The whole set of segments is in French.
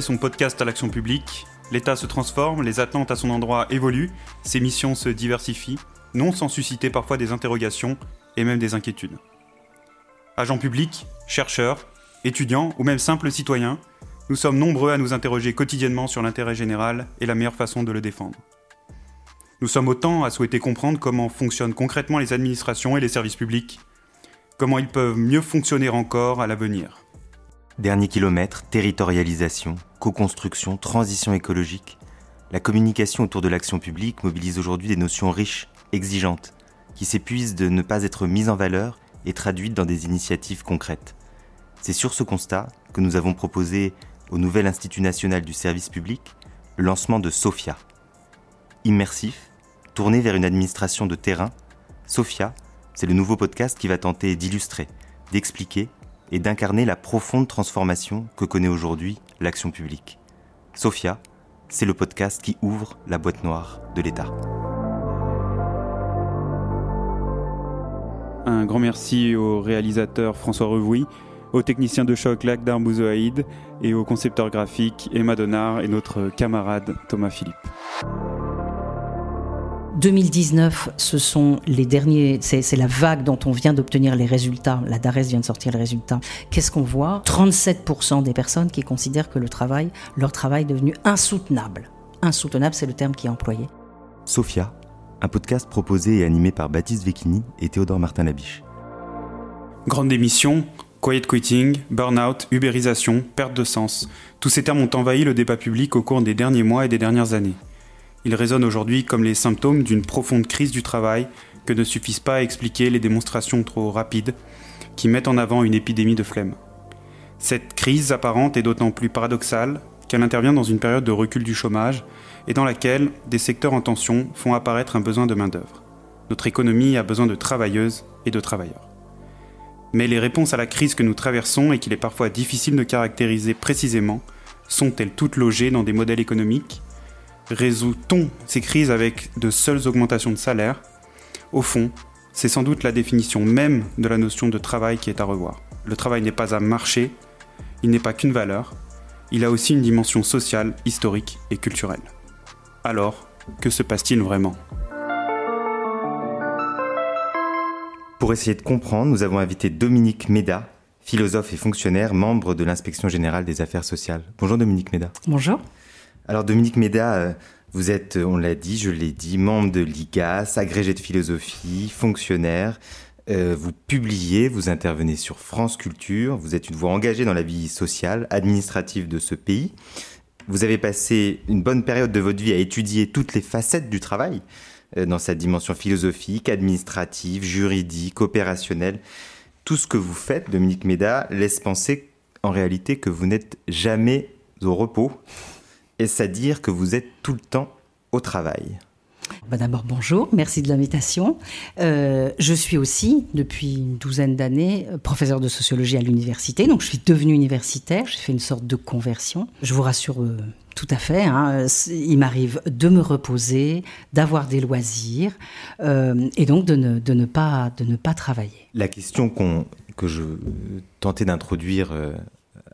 son podcast à l'action publique. L'État se transforme, les attentes à son endroit évoluent, ses missions se diversifient, non sans susciter parfois des interrogations et même des inquiétudes. Agents publics, chercheurs, étudiants ou même simples citoyens, nous sommes nombreux à nous interroger quotidiennement sur l'intérêt général et la meilleure façon de le défendre. Nous sommes autant à souhaiter comprendre comment fonctionnent concrètement les administrations et les services publics, comment ils peuvent mieux fonctionner encore à l'avenir. Dernier kilomètre, territorialisation, co-construction, transition écologique. La communication autour de l'action publique mobilise aujourd'hui des notions riches, exigeantes, qui s'épuisent de ne pas être mises en valeur et traduites dans des initiatives concrètes. C'est sur ce constat que nous avons proposé au nouvel Institut national du service public le lancement de SOFIA. Immersif, tourné vers une administration de terrain, SOFIA, c'est le nouveau podcast qui va tenter d'illustrer, d'expliquer et d'incarner la profonde transformation que connaît aujourd'hui l'action publique. Sophia, c'est le podcast qui ouvre la boîte noire de l'État. Un grand merci au réalisateur François Revouy, au technicien de choc Lac d'Arbouzoaïde et au concepteur graphique Emma Donard et notre camarade Thomas Philippe. 2019, ce sont les derniers, c'est la vague dont on vient d'obtenir les résultats. La DARES vient de sortir les résultats. Qu'est-ce qu'on voit 37% des personnes qui considèrent que le travail, leur travail est devenu insoutenable. Insoutenable, c'est le terme qui est employé. Sophia, un podcast proposé et animé par Baptiste Vecchini et Théodore Martin-Labiche. Grande démission, quiet quitting, burn-out, ubérisation, perte de sens. Tous ces termes ont envahi le débat public au cours des derniers mois et des dernières années. Ils résonnent aujourd'hui comme les symptômes d'une profonde crise du travail que ne suffisent pas à expliquer les démonstrations trop rapides qui mettent en avant une épidémie de flemme. Cette crise apparente est d'autant plus paradoxale qu'elle intervient dans une période de recul du chômage et dans laquelle des secteurs en tension font apparaître un besoin de main-d'œuvre. Notre économie a besoin de travailleuses et de travailleurs. Mais les réponses à la crise que nous traversons et qu'il est parfois difficile de caractériser précisément sont-elles toutes logées dans des modèles économiques résout-on ces crises avec de seules augmentations de salaire Au fond, c'est sans doute la définition même de la notion de travail qui est à revoir. Le travail n'est pas un marché, il n'est pas qu'une valeur, il a aussi une dimension sociale, historique et culturelle. Alors, que se passe-t-il vraiment Pour essayer de comprendre, nous avons invité Dominique Méda, philosophe et fonctionnaire, membre de l'inspection générale des affaires sociales. Bonjour Dominique Méda. Bonjour. Alors Dominique Méda, euh, vous êtes, euh, on l'a dit, je l'ai dit, membre de l'IGAS, agrégé de philosophie, fonctionnaire. Euh, vous publiez, vous intervenez sur France Culture, vous êtes une voix engagée dans la vie sociale, administrative de ce pays. Vous avez passé une bonne période de votre vie à étudier toutes les facettes du travail, dans sa dimension philosophique, administrative, juridique, opérationnelle. Tout ce que vous faites, Dominique Méda, laisse penser en réalité que vous n'êtes jamais au repos. Est-ce à dire que vous êtes tout le temps au travail bah, D'abord, bonjour, merci de l'invitation. Euh, je suis aussi, depuis une douzaine d'années, professeur de sociologie à l'université, donc je suis devenue universitaire, j'ai fait une sorte de conversion. Je vous rassure euh, tout à fait, hein. il m'arrive de me reposer, d'avoir des loisirs, euh, et donc de ne, de ne, pas, de ne pas travailler. La question qu'on que je tentais d'introduire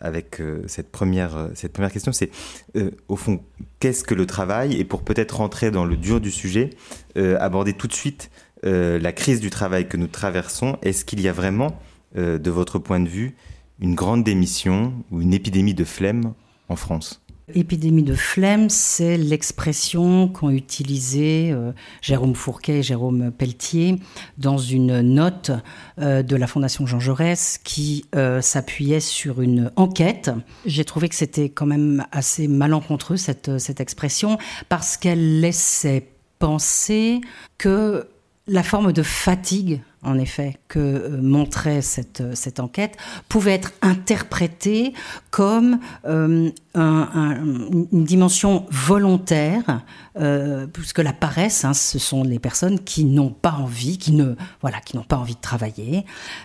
avec euh, cette, première, euh, cette première question. C'est euh, au fond, qu'est-ce que le travail Et pour peut-être rentrer dans le dur du sujet, aborder tout de suite la crise du travail que nous traversons. Est-ce qu'il y a vraiment, de votre point de vue, une grande démission ou une épidémie de flemme en France Épidémie de flemme, c'est l'expression qu'ont utilisée euh, Jérôme Fourquet et Jérôme Pelletier dans une note euh, de la Fondation Jean Jaurès qui euh, s'appuyait sur une enquête. J'ai trouvé que c'était quand même assez malencontreux cette expression parce qu'elle laissait penser que la forme de fatigue en effet, que euh, montrait euh, cette, enquête, pouvait être interprétée comme euh, une dimension volontaire euh, puisque la paresse, hein, ce sont les personnes qui n'ont pas envie, qui ne voilà, qui n'ont pas envie de travailler,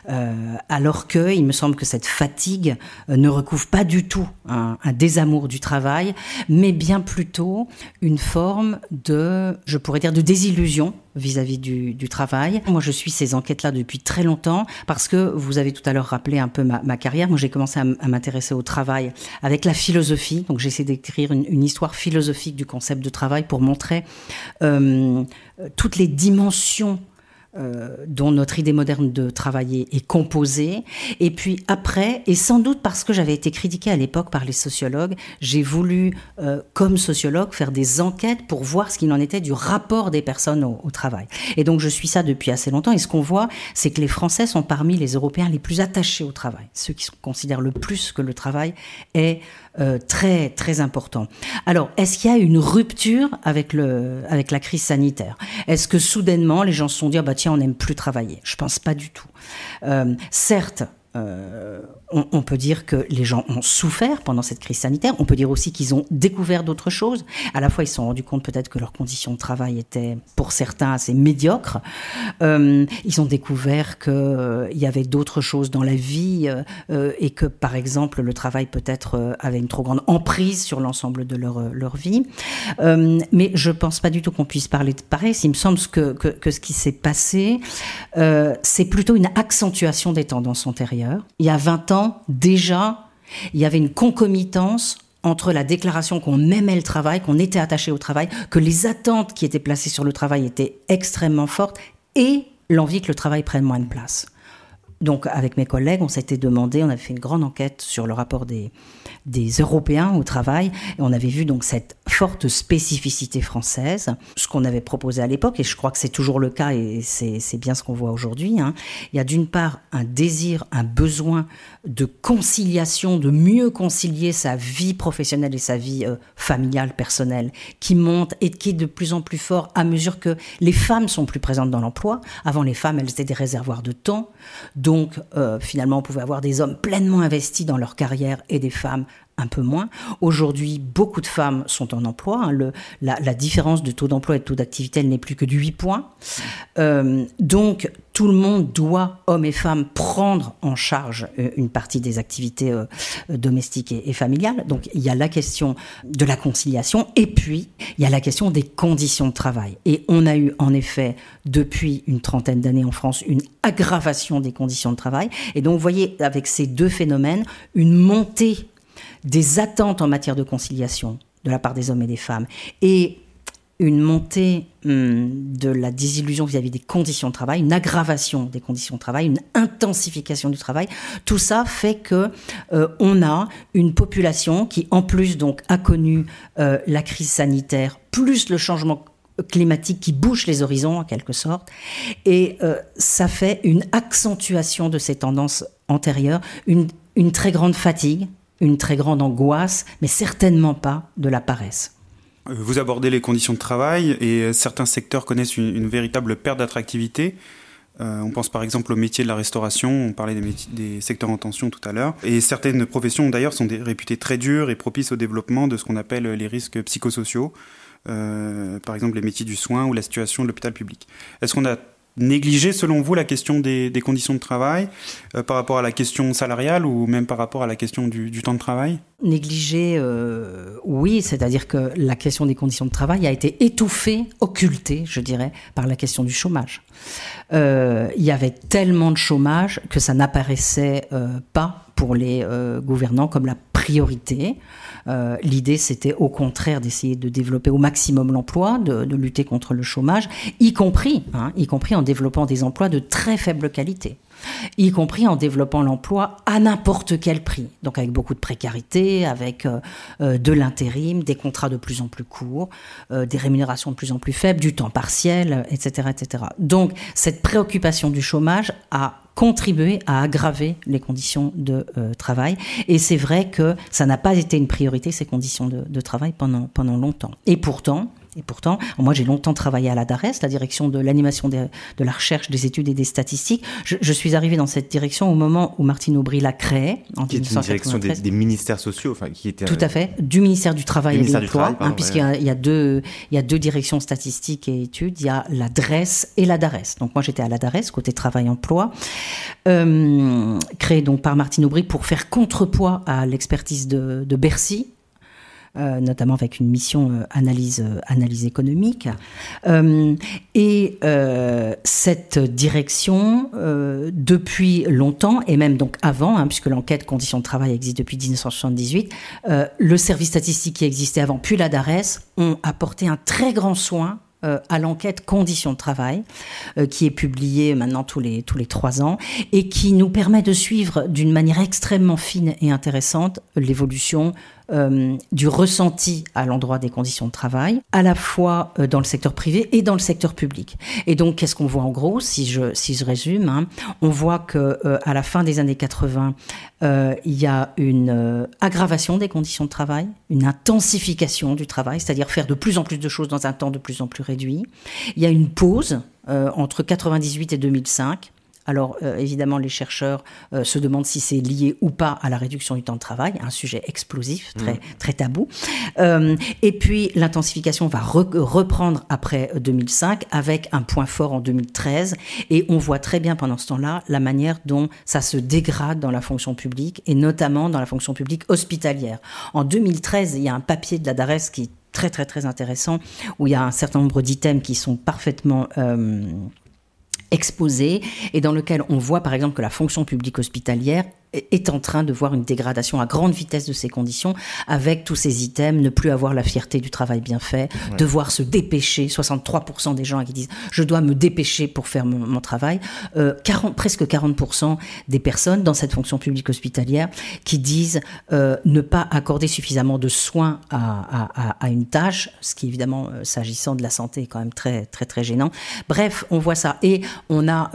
euh, alors que il me semble que cette fatigue euh, ne recouvre pas du tout un, désamour du travail, mais bien plutôt une forme de, je pourrais dire, de désillusion vis-à-vis du, travail. Moi, je suis ces enquêtes-là depuis très longtemps parce que vous avez tout à l'heure rappelé un peu ma, carrière. Moi, j'ai commencé à, m'intéresser au travail avec la philosophie. Donc, j'essaie d'écrire une, une histoire philosophique du concept de travail pour montrer euh, toutes les dimensions euh, dont notre idée moderne de travailler est composée. Et puis après, et sans doute parce que j'avais été critiquée à l'époque par les sociologues, j'ai voulu, euh, comme sociologue, faire des enquêtes pour voir ce qu'il en était du rapport des personnes au, au, travail. Et donc je suis ça depuis assez longtemps. Et ce qu'on voit, c'est que les Français sont parmi les Européens les plus attachés au travail, ceux qui considèrent le plus que le travail est euh, très très important. Alors, est-ce qu'il y a une rupture avec le avec la crise sanitaire Est-ce que soudainement les gens se sont dit ah bah tiens on n'aime plus travailler Je pense pas du tout. Euh, certes. Euh, on, peut dire que les gens ont souffert pendant cette crise sanitaire. On peut dire aussi qu'ils ont découvert d'autres choses. À la fois, ils se sont rendus compte peut-être que leurs conditions de travail étaient, pour certains, assez médiocres. Euh, ils ont découvert qu'il euh, y avait d'autres choses dans la vie euh, et que, par exemple, le travail peut-être avait une trop grande emprise sur l'ensemble de leur, vie. mais je ne pense pas du tout qu'on puisse parler de pareil. Il me semble que, que ce qui s'est passé, c'est plutôt une accentuation des tendances antérieures. Il y a 20 ans, déjà, il y avait une concomitance entre la déclaration qu'on aimait le travail, qu'on était attaché au travail, que les attentes qui étaient placées sur le travail étaient extrêmement fortes et l'envie que le travail prenne moins de place. Donc, avec mes collègues, on s'était demandé, on avait fait une grande enquête sur le rapport des Européens au travail, et on avait vu donc cette forte spécificité française. Ce qu'on avait proposé à l'époque, et je crois que c'est toujours le cas et c'est bien ce qu'on voit aujourd'hui, hein, il y a d'une part un désir, un besoin de conciliation, de mieux concilier sa vie professionnelle et sa vie euh, familiale, personnelle, qui monte et qui est de plus en plus fort à mesure que les femmes sont plus présentes dans l'emploi. Avant, les femmes, elles étaient des réservoirs de temps. Donc, euh, finalement, on pouvait avoir des hommes pleinement investis dans leur carrière et des femmes un peu moins. Aujourd'hui, beaucoup de femmes sont en emploi. Hein. le, la, différence de taux d'emploi et de taux d'activité, n'est plus que de 8 points. Euh, donc, tout le monde doit, hommes et femmes, prendre en charge euh, une partie des activités euh, domestiques et, et, familiales. Donc, il y a la question de la conciliation et puis, il y a la question des conditions de travail. Et on a eu, en effet, depuis une trentaine d'années en France, une aggravation des conditions de travail. Et donc, vous voyez, avec ces deux phénomènes, une montée des attentes en matière de conciliation de la part des hommes et des femmes, et une montée hum, de la désillusion vis-à-vis des conditions de travail, une aggravation des conditions de travail, une intensification du travail, tout ça fait que euh, on a une population qui, en plus, donc, a connu euh, la crise sanitaire, plus le changement climatique qui bouche les horizons en quelque sorte. Et euh, ça fait une accentuation de ces tendances antérieures, une, une très grande fatigue une très grande angoisse, mais certainement pas de la paresse. Euh, vous abordez les conditions de travail et euh, certains secteurs connaissent une, véritable perte d'attractivité. Euh, on pense par exemple au métier de la restauration, on parlait des, des secteurs en tension tout à l'heure. Et certaines professions d'ailleurs sont réputées très dures et propices au développement de ce qu'on appelle les risques psychosociaux, par exemple les métiers du soin ou la situation de l'hôpital public. Est-ce qu'on a négliger, selon vous, la question des, conditions de travail euh, par rapport à la question salariale ou même par rapport à la question du, temps de travail Négliger, euh, oui, c'est-à-dire que la question des conditions de travail a été étouffée, occultée, je dirais, par la question du chômage. Euh, il y avait tellement de chômage que ça n'apparaissait pas pour les gouvernants comme la priorité. Euh, l'idée, c'était au contraire d'essayer de développer au maximum l'emploi, de, lutter contre le chômage, y compris, hein, y compris en développant des emplois de très faible qualité y compris en développant l'emploi à n'importe quel prix, donc avec beaucoup de précarité, avec euh, euh, de l'intérim, des contrats de plus en plus courts, des rémunérations de plus en plus faibles, du temps partiel, etc., etc. Donc cette préoccupation du chômage a contribuer à aggraver les conditions de euh, travail. Et c'est vrai que ça n'a pas été une priorité, ces conditions de, de travail, pendant, pendant longtemps. Et pourtant, et pourtant, moi j'ai longtemps travaillé à la DARES, la direction de l'animation de, la recherche, des études et des statistiques. Je, suis arrivée dans cette direction au moment où Martine Aubry l'a créée. En qui est une direction des, ministères sociaux, enfin qui était. Tout à fait, du ministère du Travail et de l'Emploi, hein, puisqu'il y, y, a deux, il y a deux directions statistiques et études. Il y a la DRES et la DARES. Donc moi j'étais à la DARES côté travail-emploi, euh, créée donc par Martine Aubry pour faire contrepoids à l'expertise de Bercy euh, notamment avec une mission euh, analyse, euh, analyse économique. et cette direction, depuis longtemps, et même donc avant, hein, puisque l'enquête conditions de travail existe depuis 1978, le service statistique qui existait avant, puis la DARES, ont apporté un très grand soin à l'enquête conditions de travail, qui est publiée maintenant tous les, tous les trois ans, et qui nous permet de suivre d'une manière extrêmement fine et intéressante l'évolution euh, du ressenti à l'endroit des conditions de travail, à la fois euh, dans le secteur privé et dans le secteur public. Et donc, qu'est-ce qu'on voit en gros, si je, si je résume hein On voit que euh, à la fin des années 80, il y a une aggravation des conditions de travail, une intensification du travail, c'est-à-dire faire de plus en plus de choses dans un temps de plus en plus réduit. Il y a une pause entre 98 et 2005 alors euh, évidemment, les chercheurs euh, se demandent si c'est lié ou pas à la réduction du temps de travail, un sujet explosif, très, mm. très tabou. Euh, et puis l'intensification va reprendre après 2005 avec un point fort en 2013. Et on voit très bien pendant ce temps-là la manière dont ça se dégrade dans la fonction publique et notamment dans la fonction publique hospitalière. En 2013, il y a un papier de la DARES qui est très très très intéressant où il y a un certain nombre d'items qui sont parfaitement exposé et dans lequel on voit par exemple que la fonction publique hospitalière est en train de voir une dégradation à grande vitesse de ses conditions, avec tous ces items, ne plus avoir la fierté du travail bien fait, devoir se dépêcher, 63% des gens qui disent je dois me dépêcher pour faire mon, travail, euh, presque 40% des personnes dans cette fonction publique hospitalière qui disent euh, ne pas accorder suffisamment de soins à, une tâche, ce qui évidemment, euh, s'agissant de la santé, est quand même très très très gênant. Bref, on voit ça et on a,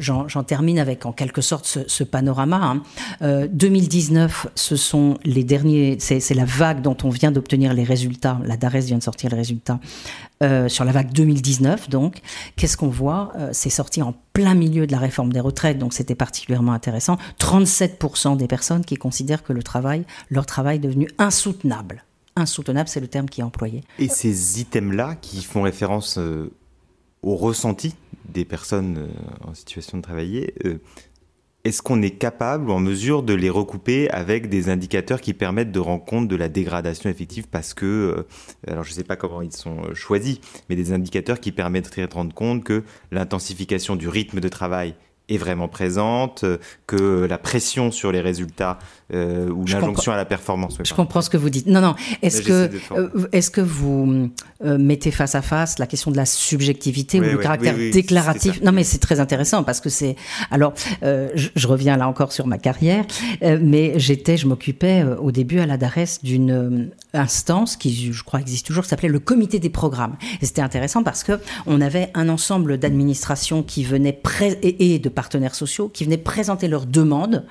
j'en termine avec en quelque sorte ce, ce panorama. Hein. 2019, euh, ce sont les derniers, c'est la vague dont on vient d'obtenir les résultats. La DARES vient de sortir les résultats euh, sur la vague 2019. Donc, qu'est-ce qu'on voit euh, C'est sorti en plein milieu de la réforme des retraites, donc c'était particulièrement intéressant. 37% des personnes qui considèrent que le travail, leur travail est devenu insoutenable. Insoutenable, c'est le terme qui est employé. Et ces items-là qui font référence au ressenti des personnes en situation de travailler, est-ce qu'on est capable ou en mesure de les recouper avec des indicateurs qui permettent de rendre compte de la dégradation effective parce que, euh, alors je ne sais pas comment ils sont euh, choisis, mais des indicateurs qui permettraient de rendre compte que l'intensification du rythme de travail est vraiment présente, euh, que la pression sur les résultats euh, ou l'injonction à la performance. je comprends ce que vous dites. Non, non. Est-ce que, euh, est que vous mettez face à face la question de la subjectivité ou le caractère déclaratif Non, mais c'est très intéressant parce que c'est. Alors, je, reviens là encore sur ma carrière, mais j'étais, je m'occupais au début à la d'une instance qui, je crois, existe toujours, qui s'appelait le Comité des programmes. Et c'était intéressant parce que on avait un ensemble d'administrations qui venaient et de partenaires sociaux qui venaient présenter leurs demandes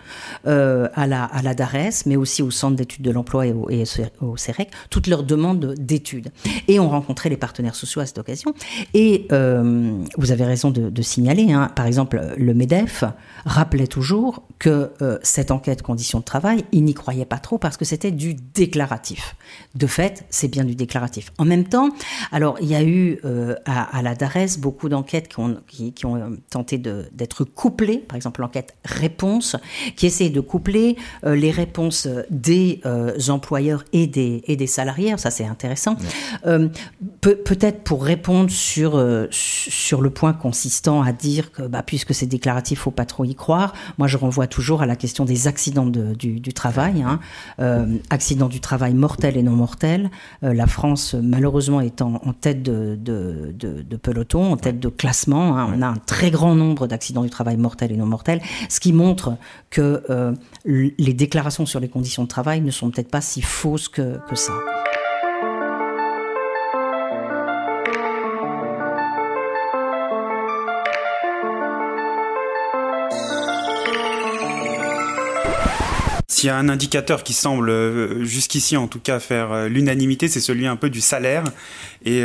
euh, à, la, à la DARES, mais aussi au Centre d'études de l'emploi et, au, CEREC, e toutes leurs demandes d'études. Et on rencontrait les partenaires sociaux à cette occasion. Et euh, vous avez raison de, signaler, hein, par exemple, le MEDEF rappelait toujours que euh, cette enquête conditions de travail, il n'y croyait pas trop parce que c'était du déclaratif. De fait, c'est bien du déclaratif. En même temps, alors il y a eu à, la DARES beaucoup d'enquêtes qui ont, qui ont tenté d'être coupler, par exemple l'enquête réponse, qui essaie de coupler euh, les réponses des euh, employeurs et des, et des salariés, ça c'est intéressant, euh, peut-être pour répondre sur, sur le point consistant à dire que bah, puisque c'est déclaratif, faut pas trop y croire, moi je renvoie toujours à la question des accidents du, travail, hein. accidents du travail mortels et non mortels, la France malheureusement est en, tête de, peloton, en tête de classement, hein. on a un très grand nombre d'accidents du travail travail mortel et non mortel, ce qui montre que euh, les déclarations sur les conditions de travail ne sont peut-être pas si fausses que, ça. S'il y a un indicateur qui semble, euh, jusqu'ici en tout cas, faire euh, l'unanimité, c'est celui un peu du salaire. Et,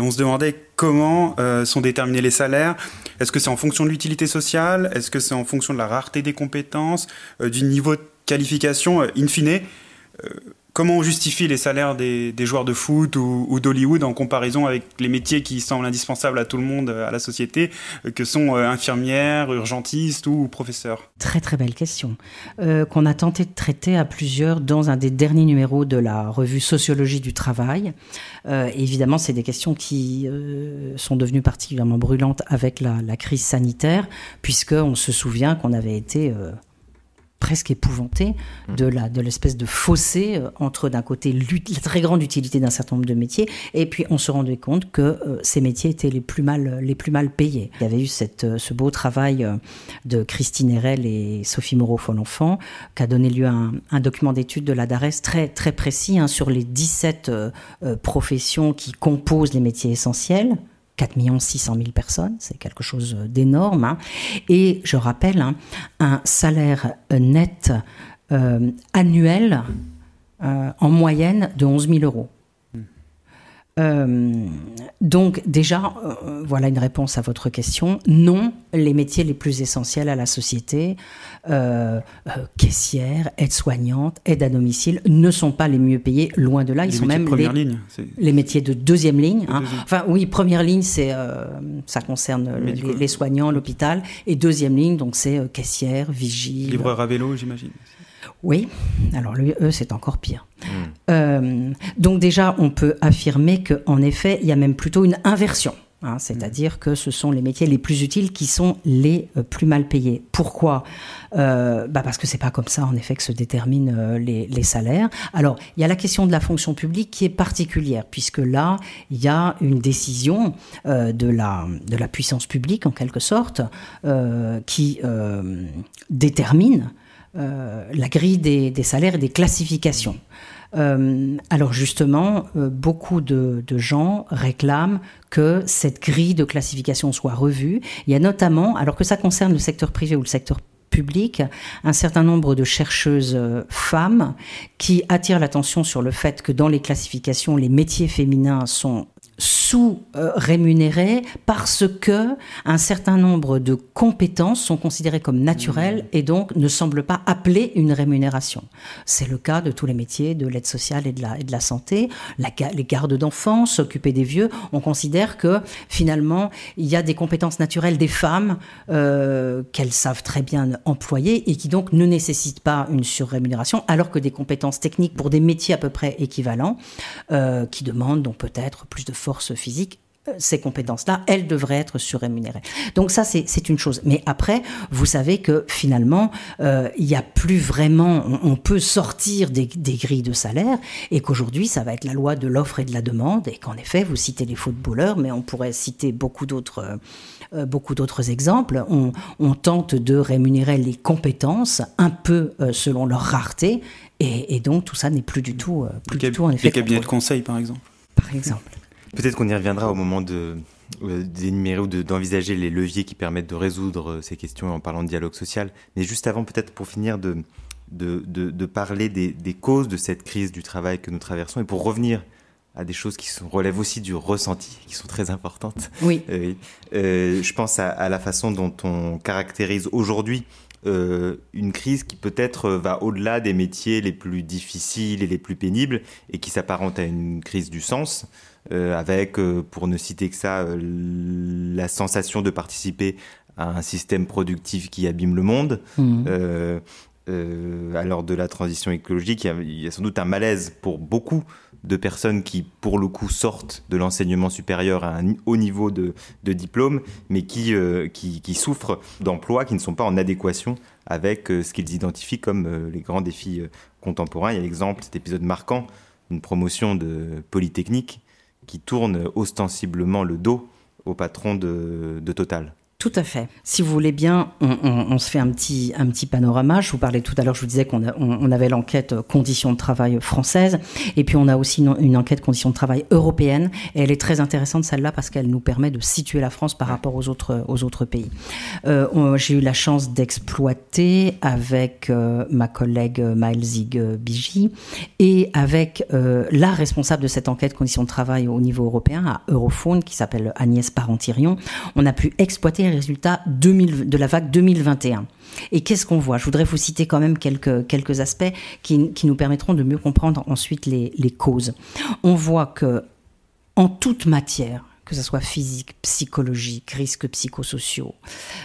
on se demandait comment sont déterminés les salaires, est-ce que c'est en fonction de l'utilité sociale Est-ce que c'est en fonction de la rareté des compétences, euh, du niveau de qualification euh, In fine, euh, comment on justifie les salaires des, joueurs de foot ou, d'Hollywood en comparaison avec les métiers qui semblent indispensables à tout le monde, à la société, euh, que sont euh, infirmières, urgentistes ou professeurs Très très belle question, euh, qu'on a tenté de traiter à plusieurs dans un des derniers numéros de la revue Sociologie du Travail. évidemment, c'est des questions qui sont devenues particulièrement brûlantes avec la, crise sanitaire, puisqu'on se souvient qu'on avait été presque épouvanté mm. de de l'espèce de fossé euh, entre d'un côté la très grande utilité d'un certain nombre de métiers et puis on se rendait compte que euh, ces métiers étaient les plus mal les plus mal payés. Il y avait eu euh, ce beau travail de Christine Herel et Sophie Moreau Folenfant qui a donné lieu à un, document d'étude de la DARES très très précis hein, sur les 17 professions qui composent les métiers essentiels. 4 600 000 personnes, c'est quelque chose d'énorme. Hein. Et je rappelle, hein, un salaire euh, net euh, annuel euh, en moyenne de 11 000 euros. Euh, donc déjà, euh, voilà une réponse à votre question. Non, les métiers les plus essentiels à la société, euh, caissière, aide-soignante, aide à domicile, ne sont pas les mieux payés, loin de là. Ils sont même les, ligne, les, métiers de deuxième ligne. Hein. Enfin oui, première ligne, c'est ça concerne les, les, soignants, l'hôpital, et deuxième ligne, donc c'est caissière, vigile. Livreur à vélo, j'imagine. Oui, alors le c'est encore pire. Hmm. Euh, donc déjà, on peut affirmer qu'en effet, il y a même plutôt une inversion. Hein. C'est-à-dire hmm. que ce sont les métiers les plus utiles qui sont les euh, plus mal payés. Pourquoi euh, bah, Parce que ce n'est pas comme ça, en effet, que se déterminent les, salaires. Alors, il y a la question de la fonction publique qui est particulière, puisque là, il y a une décision de la puissance publique, en quelque sorte, qui détermine euh, la grille des, salaires et des classifications. Euh, alors justement, euh, beaucoup de, de, gens réclament que cette grille de classification soit revue. Il y a notamment, alors que ça concerne le secteur privé ou le secteur public, un certain nombre de chercheuses femmes qui attirent l'attention sur le fait que dans les classifications, les métiers féminins sont sous-rémunérés parce que un certain nombre de compétences sont considérées comme naturelles mmh. et donc ne semblent pas appeler une rémunération. C'est le cas de tous les métiers de l'aide sociale et de la, santé, les gardes d'enfants, s'occuper des vieux. On considère que finalement, il y a des compétences naturelles des femmes euh, qu'elles savent très bien employer et qui donc ne nécessitent pas une surrémunération, alors que des compétences techniques pour des métiers à peu près équivalents, euh, qui demandent donc peut-être plus de force physique, euh, ces compétences-là, elles devraient être surrémunérées. Donc ça, c'est une chose. Mais après, vous savez que finalement, euh, il n'y a plus vraiment, on, peut sortir des, grilles de salaire et qu'aujourd'hui, ça va être la loi de l'offre et de la demande et qu'en effet, vous citez les footballeurs, mais on pourrait citer beaucoup d'autres euh, exemples. On, tente de rémunérer les compétences un peu selon leur rareté et, donc tout ça n'est plus du tout, plus du tout en effet. Les cabinets de conseil, par exemple. Par exemple. Peut-être qu'on y reviendra au moment de euh, d'énumérer ou d'envisager les leviers qui permettent de résoudre euh, ces questions en parlant de dialogue social. Mais juste avant, peut-être pour finir, de, de, parler des, causes de cette crise du travail que nous traversons et pour revenir à des choses qui relèvent aussi du ressenti, qui sont très importantes. Oui. Euh, je pense à, la façon dont on caractérise aujourd'hui une crise qui peut-être va au-delà des métiers les plus difficiles et les plus pénibles et qui s'apparente à une crise du sens. Euh, avec, euh, pour ne citer que ça, euh, la sensation de participer à un système productif qui abîme le monde. Mhm. Alors de la transition écologique, il y, a, sans doute un malaise pour beaucoup de personnes qui, pour le coup, sortent de l'enseignement supérieur à un haut niveau de, diplôme, mais qui, qui, qui, souffrent d'emplois qui ne sont pas en adéquation avec ce qu'ils identifient comme les grands défis contemporains. Il y a l'exemple, cet épisode marquant, une promotion de Polytechnique qui tourne ostensiblement le dos au patron de, Total. Tout à fait. Si vous voulez bien, on, se fait un petit, un petit panorama. Je vous parlais tout à l'heure, je vous disais qu'on on, avait l'enquête euh, conditions de travail française, et puis on a aussi une, enquête conditions de travail européenne, et elle est très intéressante celle-là parce qu'elle nous permet de situer la France par rapport aux autres, aux autres pays. Euh, j'ai eu la chance d'exploiter avec euh, ma collègue Maëlzig Bigi et avec la responsable de cette enquête conditions de travail au niveau européen à Europhone, qui s'appelle Agnès Parentirion, on a pu exploiter les résultats 2000, de la vague 2021. Et qu'est-ce qu'on voit Je voudrais vous citer quand même quelques, quelques aspects qui, qui nous permettront de mieux comprendre ensuite les, les causes. On voit que en toute matière, que ce soit physique, psychologique, risques psychosociaux.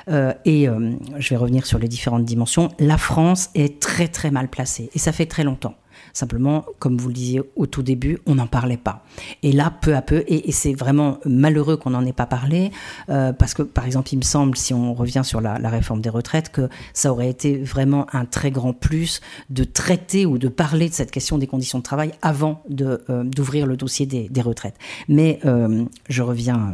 Euh, et euh, je vais revenir sur les différentes dimensions. La France est très très mal placée, et ça fait très longtemps. Simplement, comme vous le disiez au tout début, on n'en parlait pas. Et là, peu à peu, et, c'est vraiment malheureux qu'on n'en ait pas parlé, euh, parce que, par exemple, il me semble, si on revient sur la, réforme des retraites, que ça aurait été vraiment un très grand plus de traiter ou de parler de cette question des conditions de travail avant euh, d'ouvrir le dossier des, des retraites. Mais euh, je reviens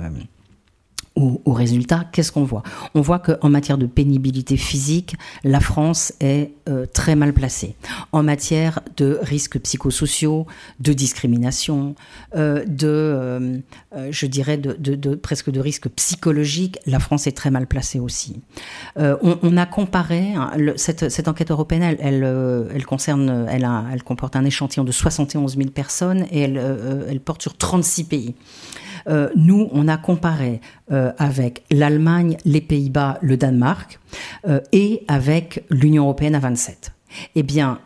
au résultat, qu'est-ce qu'on voit On voit qu'en matière de pénibilité physique, la France est euh, très mal placée. En matière de risques psychosociaux, de discrimination, euh, de, euh, je dirais, de, presque de risques psychologiques, la France est très mal placée aussi. On, a comparé, hein, cette, enquête européenne, elle, elle, concerne, elle, elle comporte un échantillon de 71 000 personnes et elle, elle porte sur 36 pays. Euh, nous, on a comparé euh, avec l'Allemagne, les Pays-Bas, le Danemark euh, et avec l'Union européenne à 27. Eh bien,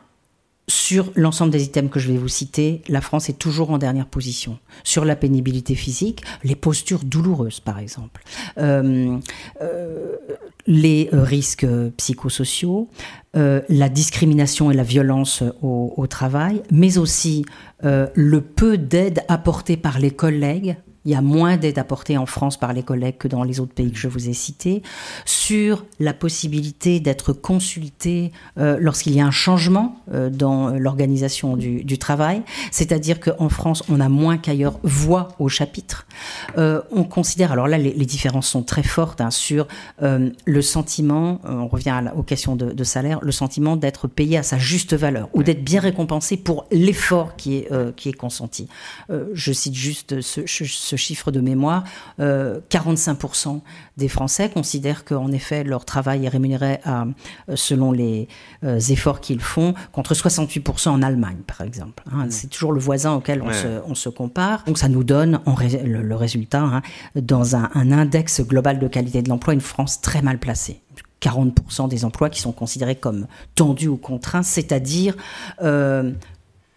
sur l'ensemble des items que je vais vous citer, la France est toujours en dernière position. Sur la pénibilité physique, les postures douloureuses, par exemple, les risques psychosociaux, la discrimination et la violence au travail, mais aussi le peu d'aide apportée par les collègues il y a moins d'aide apportée en France par les collègues que dans les autres pays que je vous ai cités, sur la possibilité d'être consulté euh, lorsqu'il y a un changement euh, dans l'organisation du, travail, c'est-à-dire qu'en France, on a moins qu'ailleurs voix au chapitre. Euh, on considère, alors là, les, différences sont très fortes hein, sur le sentiment, on revient à aux questions de, de, salaire, le sentiment d'être payé à sa juste valeur ou d'être bien récompensé pour l'effort qui, est qui est consenti. je cite juste ce, ce chiffre de mémoire, 45% euh, des Français considèrent qu'en effet leur travail est rémunéré à, euh, selon les euh, efforts qu'ils font, contre 68% en Allemagne par exemple. Hein. Hmm. C'est toujours le voisin auquel on, se, compare. Donc ça nous donne le, résultat hein, dans un, index global de qualité de l'emploi, une France très mal placée. 40% des emplois qui sont considérés comme tendus ou contraints, c'est-à-dire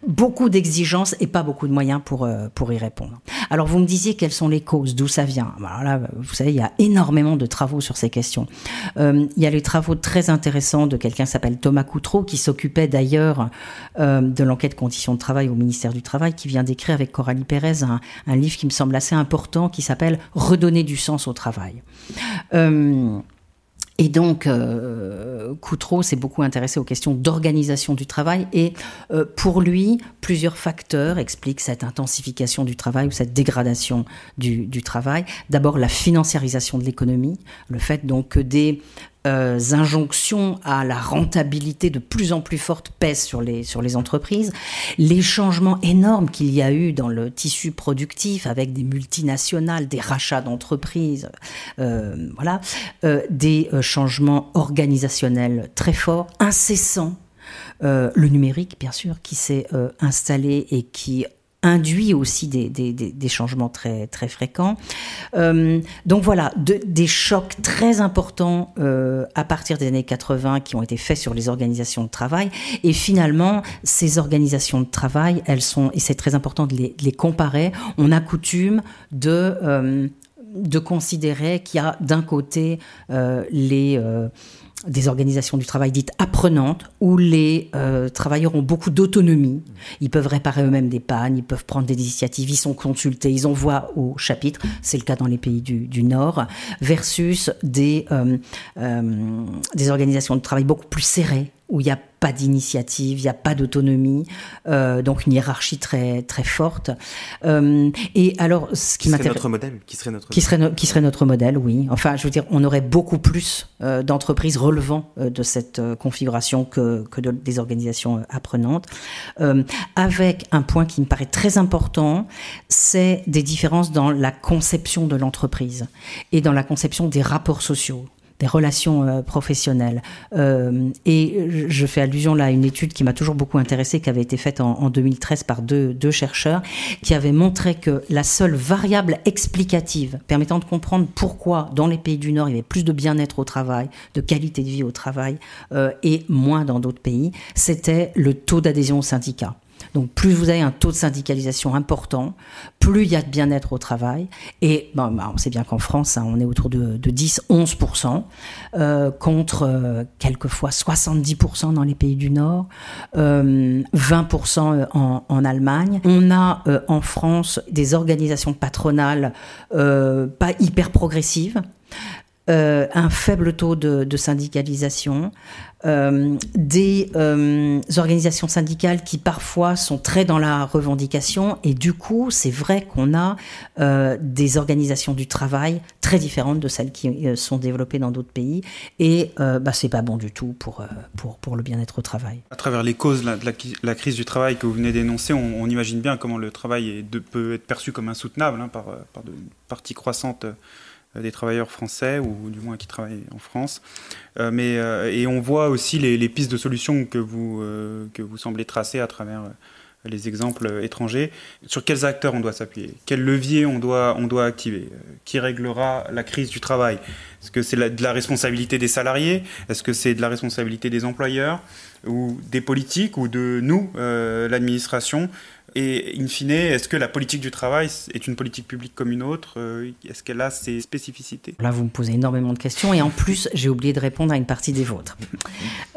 beaucoup d'exigences et pas beaucoup de moyens pour, euh, pour y répondre. Alors vous me disiez quelles sont les causes, d'où ça vient. Bah, alors vous savez, il y a énormément de travaux sur ces questions. Euh, il y a les travaux très intéressants de quelqu'un qui s'appelle Thomas Coutreau, qui s'occupait d'ailleurs euh, de l'enquête conditions de travail au ministère du Travail, qui vient d'écrire avec Coralie Pérez un, livre qui me semble assez important, qui s'appelle Redonner du sens au travail. Et donc, euh, Coutreau s'est beaucoup intéressé aux questions d'organisation du travail et euh, pour lui, plusieurs facteurs expliquent cette intensification du travail ou cette dégradation du, du travail. D'abord, la financiarisation de l'économie, le fait donc que des euh, injonctions à la rentabilité de plus en plus forte pèsent sur les, sur les entreprises, les changements énormes qu'il y a eu dans le tissu productif avec des multinationales, des rachats d'entreprises, euh, voilà, euh, des changements organisationnels très forts, incessants le numérique, bien sûr, qui s'est installé et qui induit aussi des, changements très, très fréquents. Euh, donc voilà, des chocs très importants euh, à partir des années 80 qui ont été faits sur les organisations de travail. Et finalement, ces organisations de travail, elles sont, et c'est très important de les, comparer, on a coutume de... Euh, de considérer qu'il y a d'un côté les, des organisations du travail dites apprenantes, où les euh, travailleurs ont beaucoup d'autonomie. Ils peuvent réparer eux-mêmes des pannes, ils peuvent prendre des initiatives, ils sont consultés, ils ont voix au chapitre, c'est le cas dans les pays du, Nord, versus des, euh, euh, des organisations de travail beaucoup plus serrées, où il n'y a pas d'initiative, il n'y a pas d'autonomie, euh, donc une hiérarchie très très forte. Euh, et alors, ce qui, qui m'intéresse, notre modèle, qui serait notre qui serait, qui serait notre modèle, oui. Enfin, je veux dire, on aurait beaucoup plus euh, d'entreprises relevant euh, de cette euh, configuration que, des organisations apprenantes, avec un point qui me paraît très important, c'est des différences dans la conception de l'entreprise et dans la conception des rapports sociaux relations euh, professionnelles. Euh, et je fais allusion là à une étude qui m'a toujours beaucoup intéressée, qui avait été faite en, 2013 par deux, chercheurs, qui avait montré que la seule variable explicative permettant de comprendre pourquoi dans les pays du Nord il y avait plus de bien-être au travail, de qualité de vie au travail, euh, et moins dans d'autres pays, c'était le taux d'adhésion au syndicat. Donc plus vous avez un taux de syndicalisation important, plus il y a de bien-être au travail. Et bah, on sait bien qu'en France, hein, on est autour de, 10-11%, euh, contre euh, quelquefois 70% dans les pays du Nord, 20% euh, en, en, Allemagne. On a en France des organisations patronales pas hyper progressives. Euh, un faible taux de, syndicalisation, euh, des euh, organisations syndicales qui parfois sont très dans la revendication et du coup c'est vrai qu'on a des organisations du travail très différentes de celles qui sont développées dans d'autres pays et bah, c'est pas bon du tout pour, pour, pour le bien-être au travail. À travers les causes de la, crise du travail que vous venez d'énoncer, on, imagine bien comment le travail peut être perçu comme insoutenable hein, par, par de partie croissante euh, des travailleurs français, ou du moins qui travaillent en France. Euh, mais, euh, et on voit aussi les, pistes de solutions que vous, que vous semblez tracer à travers les exemples étrangers. Sur quels acteurs on doit s'appuyer Quels leviers on doit, on doit activer Qui réglera la crise du travail Est-ce que c'est de la responsabilité des salariés Est-ce que c'est de la responsabilité des employeurs Ou des politiques Ou de nous, l'administration et in fine, est-ce que la politique du travail est une politique publique comme une autre euh, Est-ce qu'elle a ses spécificités Là, vous me posez énormément de questions et en plus, j'ai oublié de répondre à une partie des vôtres.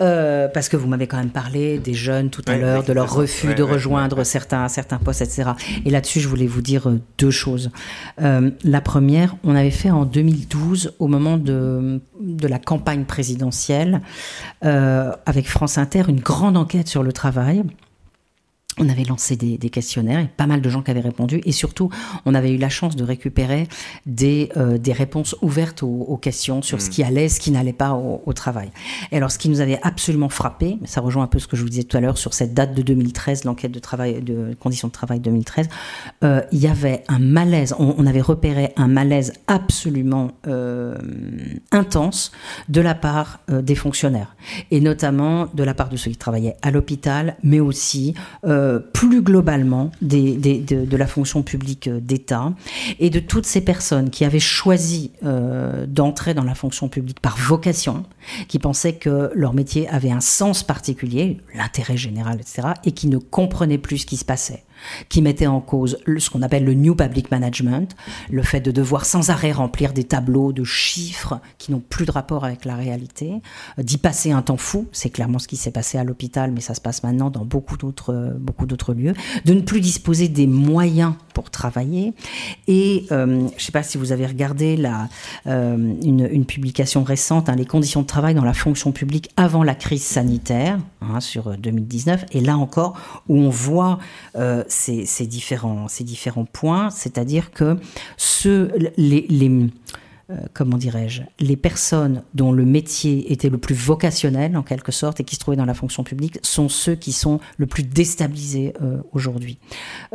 Euh, parce que vous m'avez quand même parlé des jeunes tout à l'heure, de leur refus de rejoindre Certains, certains postes, etc. Et là-dessus, je voulais vous dire euh, deux choses. la première, on avait fait en 2012, au moment de, la campagne présidentielle, avec France Inter, une grande enquête sur le travail on avait lancé des, questionnaires et pas mal de gens qui avaient répondu. Et surtout, on avait eu la chance de récupérer des, euh, réponses ouvertes aux, questions sur ce mm. qui allait, ce qui n'allait pas au, travail. Et alors, ce qui nous avait absolument frappé, ça rejoint un peu ce que je vous disais tout à l'heure sur cette date de 2013, l'enquête de travail, de conditions de travail 2013, euh, il y avait un malaise. On, avait repéré un malaise absolument euh, intense de la part des fonctionnaires et notamment de la part de ceux qui travaillaient à l'hôpital, mais aussi euh, plus globalement de, la fonction publique euh, d'État et de toutes ces personnes qui avaient choisi euh, d'entrer dans la fonction publique par vocation, qui pensaient que leur métier avait un sens particulier, l'intérêt général, etc., et qui ne comprenaient plus ce qui se passait qui mettait en cause ce qu'on appelle le New Public Management, le fait de devoir sans arrêt remplir des tableaux de chiffres qui n'ont plus de rapport avec la réalité, euh, d'y passer un temps fou, c'est clairement ce qui s'est passé à l'hôpital, mais ça se passe maintenant dans beaucoup d'autres, euh, beaucoup d'autres lieux, de ne plus disposer des moyens pour travailler. Et euh, je ne sais pas si vous avez regardé la, une, publication récente, hein, les conditions de travail dans la fonction publique avant la crise sanitaire, hein, sur 2019, et là encore, où on voit ces, différents, ces différents points, c'est-à-dire que ce, les, les euh, comment dirais-je, les personnes dont le métier était le plus vocationnel en quelque sorte et qui se trouvaient dans la fonction publique sont ceux qui sont le plus déstabilisés euh, aujourd'hui.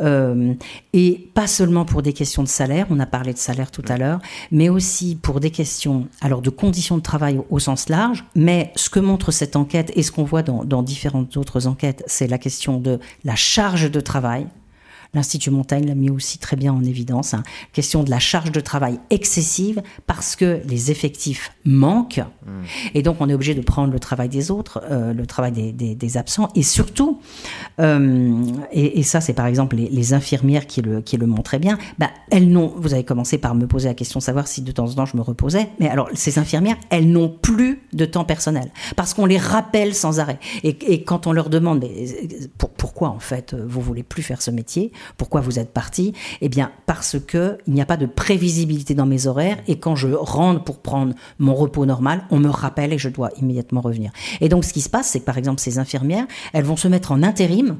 Euh, et pas seulement pour des questions de salaire, on a parlé de salaire tout à l'heure, mais aussi pour des questions alors de conditions de travail au, sens large. Mais ce que montre cette enquête et ce qu'on voit dans différentes autres enquêtes, c'est la question de la charge de travail l'Institut Montaigne l'a mis aussi très bien en évidence, La hein. question de la charge de travail excessive parce que les effectifs manquent mmh. et donc on est obligé de prendre le travail des autres, euh, le travail des, absents et surtout, euh, et, ça c'est par exemple les, infirmières qui le, qui le montraient bien, bah, elles n'ont, vous avez commencé par me poser la question de savoir si de temps en temps je me reposais, mais alors ces infirmières, elles n'ont plus de temps personnel parce qu'on les rappelle sans arrêt et, quand on leur demande euh, pourquoi en fait vous voulez plus faire ce métier, pourquoi vous êtes parti Eh bien, parce que il n'y a pas de prévisibilité dans mes horaires et quand je rentre pour prendre mon repos normal, on me rappelle et je dois immédiatement revenir. Et donc, ce qui se passe, c'est que par exemple, ces infirmières, elles vont se mettre en intérim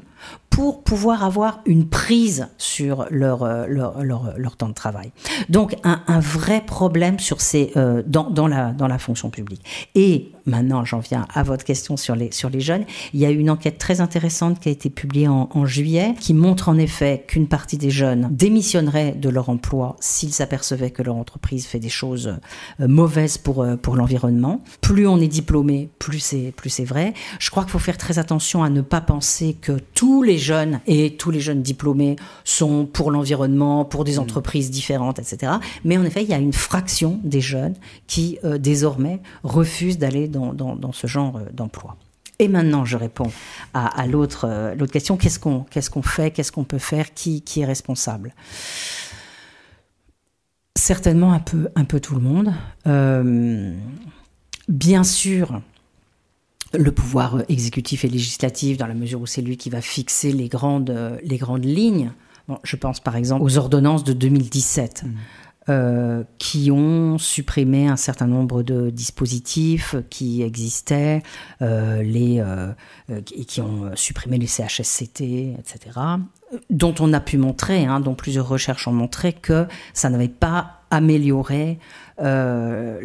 pour pouvoir avoir une prise sur leur, euh, leur, temps de travail. Donc, un, vrai problème sur ces, euh, dans, la, dans la fonction publique. Et maintenant j'en viens à votre question sur les, sur les jeunes, il y a eu une enquête très intéressante qui a été publiée en, juillet qui montre en effet qu'une partie des jeunes démissionneraient de leur emploi s'ils apercevaient que leur entreprise fait des choses euh, mauvaises pour, euh, pour l'environnement. Plus on est diplômé, plus c'est, plus c'est vrai. Je crois qu'il faut faire très attention à ne pas penser que tous les jeunes et tous les jeunes diplômés sont pour l'environnement, pour des mmh. entreprises différentes, etc. Mais en effet, il y a une fraction des jeunes qui euh, désormais refusent d'aller dans, ce genre euh, d'emploi. Et maintenant, je réponds à, euh, l'autre question. Qu'est-ce qu'on fait Qu'est-ce qu'on peut faire Qui qui est responsable Certainement un peu un peu tout le monde. Euh, bien sûr. Le pouvoir exécutif et législatif, dans la mesure où c'est lui qui va fixer les grandes, les grandes lignes. je pense par exemple aux ordonnances de 2017. Euh, qui ont supprimé un certain nombre de dispositifs qui existaient, et euh, euh, qui, qui ont supprimé les CHSCT, etc dont on a pu montrer, hein, dont plusieurs recherches ont montré que ça n'avait pas amélioré euh,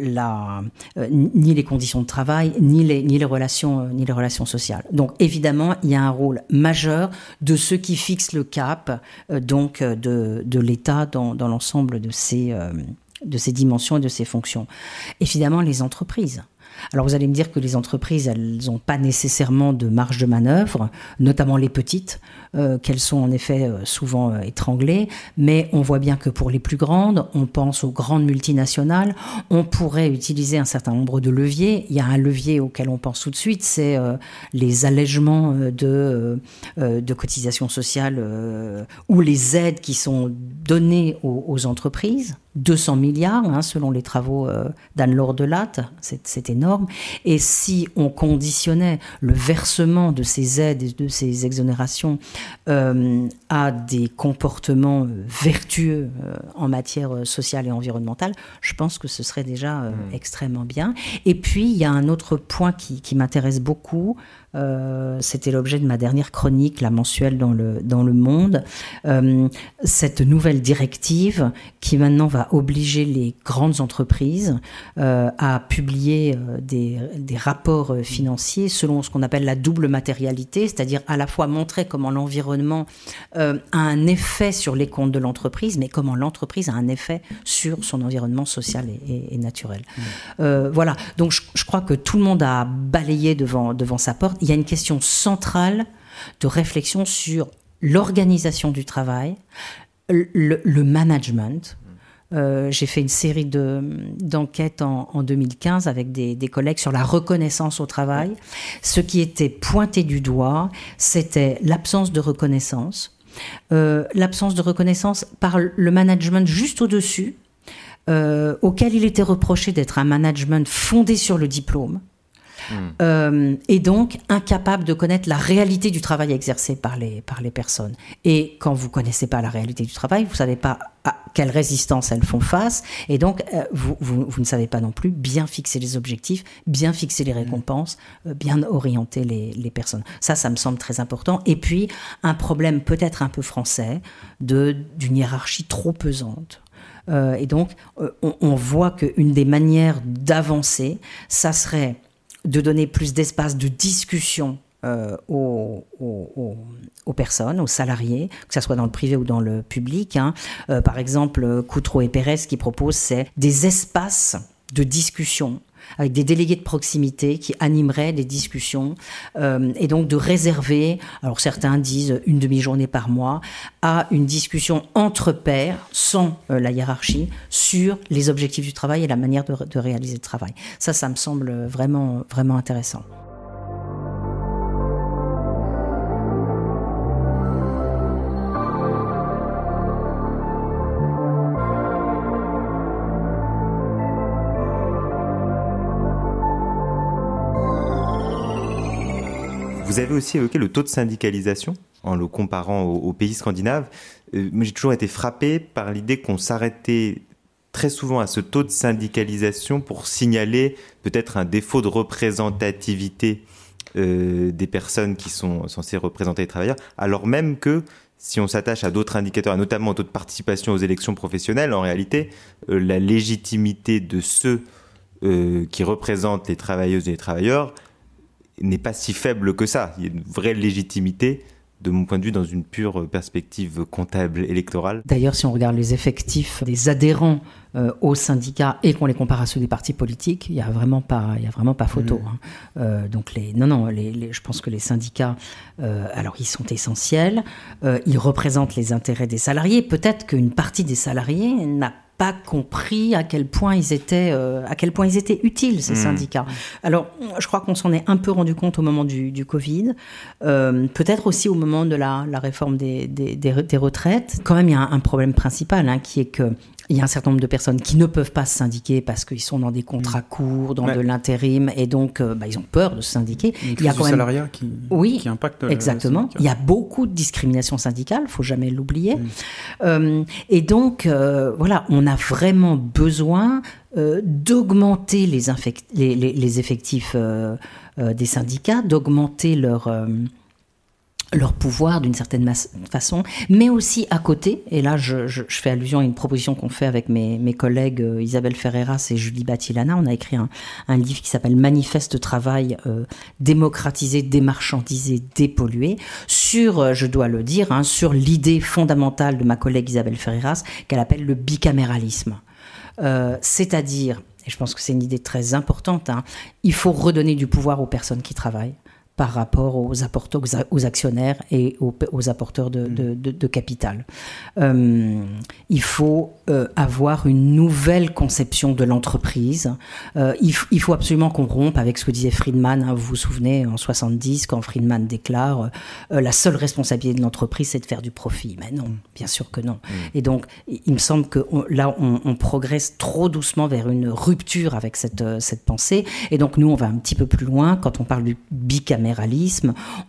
euh, ni les conditions de travail, ni les, relations, euh, ni les relations sociales. Donc évidemment, il y a un rôle majeur de ceux qui fixent le cap donc de, l'État dans, l'ensemble de ces, de ces dimensions et de ces fonctions. Évidemment, les entreprises. Alors vous allez me dire que les entreprises, elles n'ont pas nécessairement de marge de manœuvre, notamment les petites, euh, qu'elles sont en effet euh, souvent euh, étranglées, mais on voit bien que pour les plus grandes, on pense aux grandes multinationales, on pourrait utiliser un certain nombre de leviers. Il y a un levier auquel on pense tout de suite, c'est les allègements de, de cotisations sociales ou les aides qui sont données aux entreprises. 200 milliards, hein, selon les travaux euh, d'Anne-Laure Delatte, c'est énorme. Et si on conditionnait le versement de ces aides et de ces exonérations euh, à des comportements euh, vertueux en matière sociale et environnementale, je pense que ce serait déjà mmh. extrêmement bien. Et puis, il y a un autre point qui m'intéresse beaucoup, euh, c'était l'objet de ma dernière chronique, la mensuelle dans le, dans le monde. Euh, cette nouvelle directive qui maintenant va obliger les grandes entreprises euh, à publier des, rapports financiers selon ce qu'on appelle la double matérialité, c'est-à-dire à la fois montrer comment l'environnement a un effet sur les comptes de l'entreprise, mais comment l'entreprise a un effet sur son environnement social et, naturel. Mmh. voilà, donc je, je crois que tout le monde a balayé devant, devant sa porte il y a une question centrale de réflexion sur l'organisation du travail, le, management. Euh, j'ai fait une série d'enquêtes en, en, 2015 avec des, collègues sur la reconnaissance au travail. Ce qui était pointé du doigt, c'était l'absence de reconnaissance, euh, l'absence de reconnaissance par le management juste au-dessus, euh, auquel il était reproché d'être un management fondé sur le diplôme. Mm. Euh, et donc incapable de connaître la réalité du travail exercé par les, par les personnes. Et quand vous connaissez pas la réalité du travail, vous savez pas à quelle résistance elles font face, et donc euh, vous, vous, vous, ne savez pas non plus bien fixer les objectifs, bien fixer les mm. récompenses, euh, bien orienter les, les, personnes. Ça, ça me semble très important. Et puis, un problème peut-être un peu français d'une hiérarchie trop pesante. et donc, on, on voit qu'une des manières d'avancer, ça serait de donner plus d'espace de discussion euh, aux, personnes, aux salariés, que ce soit dans le privé ou dans le public. Hein. Euh, par exemple, Coutreau et Pérez, ce qu'ils proposent, c'est des espaces de discussion avec des délégués de proximité qui animeraient les discussions euh, et donc de réserver, alors certains disent une demi-journée par mois, à une discussion entre pairs, sans euh, la hiérarchie, sur les objectifs du travail et la manière de, de réaliser le travail. Ça, ça me semble vraiment, vraiment intéressant. Vous avez aussi évoqué le taux de syndicalisation en le comparant aux, pays scandinaves. Euh, j'ai toujours été frappé par l'idée qu'on s'arrêtait très souvent à ce taux de syndicalisation pour signaler peut-être un défaut de représentativité euh, des personnes qui sont censées représenter les travailleurs, alors même que si on s'attache à d'autres indicateurs, notamment au taux de participation aux élections professionnelles, en réalité, euh, la légitimité de ceux qui représentent les travailleuses et les travailleurs n'est pas si faible que ça. Il y a une vraie légitimité de mon point de vue, dans une pure perspective comptable électorale. D'ailleurs, si on regarde les effectifs des adhérents euh, aux syndicats et qu'on les compare à ceux des partis politiques, il n'y a vraiment pas, il y a vraiment pas photo. Mm. Hein. Euh, donc les, non, non, les, je pense que les syndicats, euh, alors ils sont essentiels, ils représentent les intérêts des salariés. Peut-être qu'une partie des salariés n'a pas pas compris à quel point ils étaient, euh, à quel point ils étaient utiles ces hmm. syndicats. Alors, je crois qu'on s'en est un peu rendu compte au moment du, du Covid, euh, peut-être aussi au moment de la, la réforme des, des, des, retraites. Quand même, il y a un, problème principal hein, qui est que il y a un certain nombre de personnes qui ne peuvent pas se syndiquer parce qu'ils sont dans des contrats mm. courts, dans de l'intérim, et donc euh, bah, ils ont peur de se syndiquer. Il y a quand même... salariés qui, oui, qui impacte euh, exactement. il y a beaucoup de discrimination syndicale, faut jamais l'oublier. Mm. Euh, et donc voilà, on a vraiment besoin d'augmenter les, les, effectifs des syndicats, d'augmenter leur leur pouvoir d'une certaine façon, mais aussi à côté, et là je, fais allusion à une proposition qu'on fait avec mes, collègues euh, Isabelle Ferreras et Julie Batilana, on a écrit un, livre qui s'appelle Manifeste travail euh, démocratisé, démarchandisé, dépollué, sur, euh, je dois le dire, hein, sur l'idée fondamentale de ma collègue Isabelle Ferreras qu'elle appelle le bicaméralisme. C'est-à-dire, et je pense que c'est une idée très importante, hein, il faut redonner du pouvoir aux personnes qui travaillent par rapport aux, apporteurs, aux actionnaires et aux, apporteurs de, mm. capital. Euh, il faut euh, avoir une nouvelle conception de l'entreprise. Euh, il, faut absolument qu'on rompe avec ce que disait Friedman. Hein, vous vous souvenez, en 70, quand Friedman déclare la seule responsabilité de l'entreprise, c'est de faire du profit. Mais non, mm. bien sûr que non. Mm. Et donc, il me semble que là, on, progresse trop doucement vers une rupture avec cette, cette pensée. Et donc, nous, on va un petit peu plus loin quand on parle du bicaméral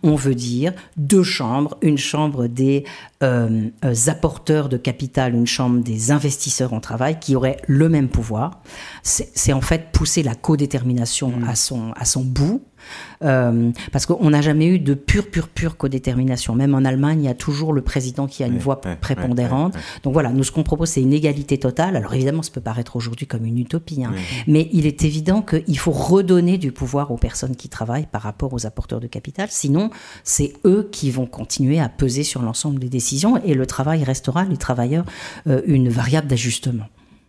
on veut dire deux chambres, une chambre des euh, apporteurs de capital, une chambre des investisseurs en travail, qui auraient le même pouvoir. C'est en fait pousser la codétermination mmh. à, son, à son bout euh, parce qu'on n'a jamais eu de pure, pure, pure codétermination. Même en Allemagne, il y a toujours le président qui a une voix prépondérante. Donc voilà, nous, ce qu'on propose, c'est une égalité totale. Alors évidemment, ça peut paraître aujourd'hui comme une utopie, hein. mais il est évident qu'il faut redonner du pouvoir aux personnes qui travaillent par rapport aux apporteurs de capital. Sinon, c'est eux qui vont continuer à peser sur l'ensemble des décisions et le travail restera, les travailleurs, euh, une variable d'ajustement.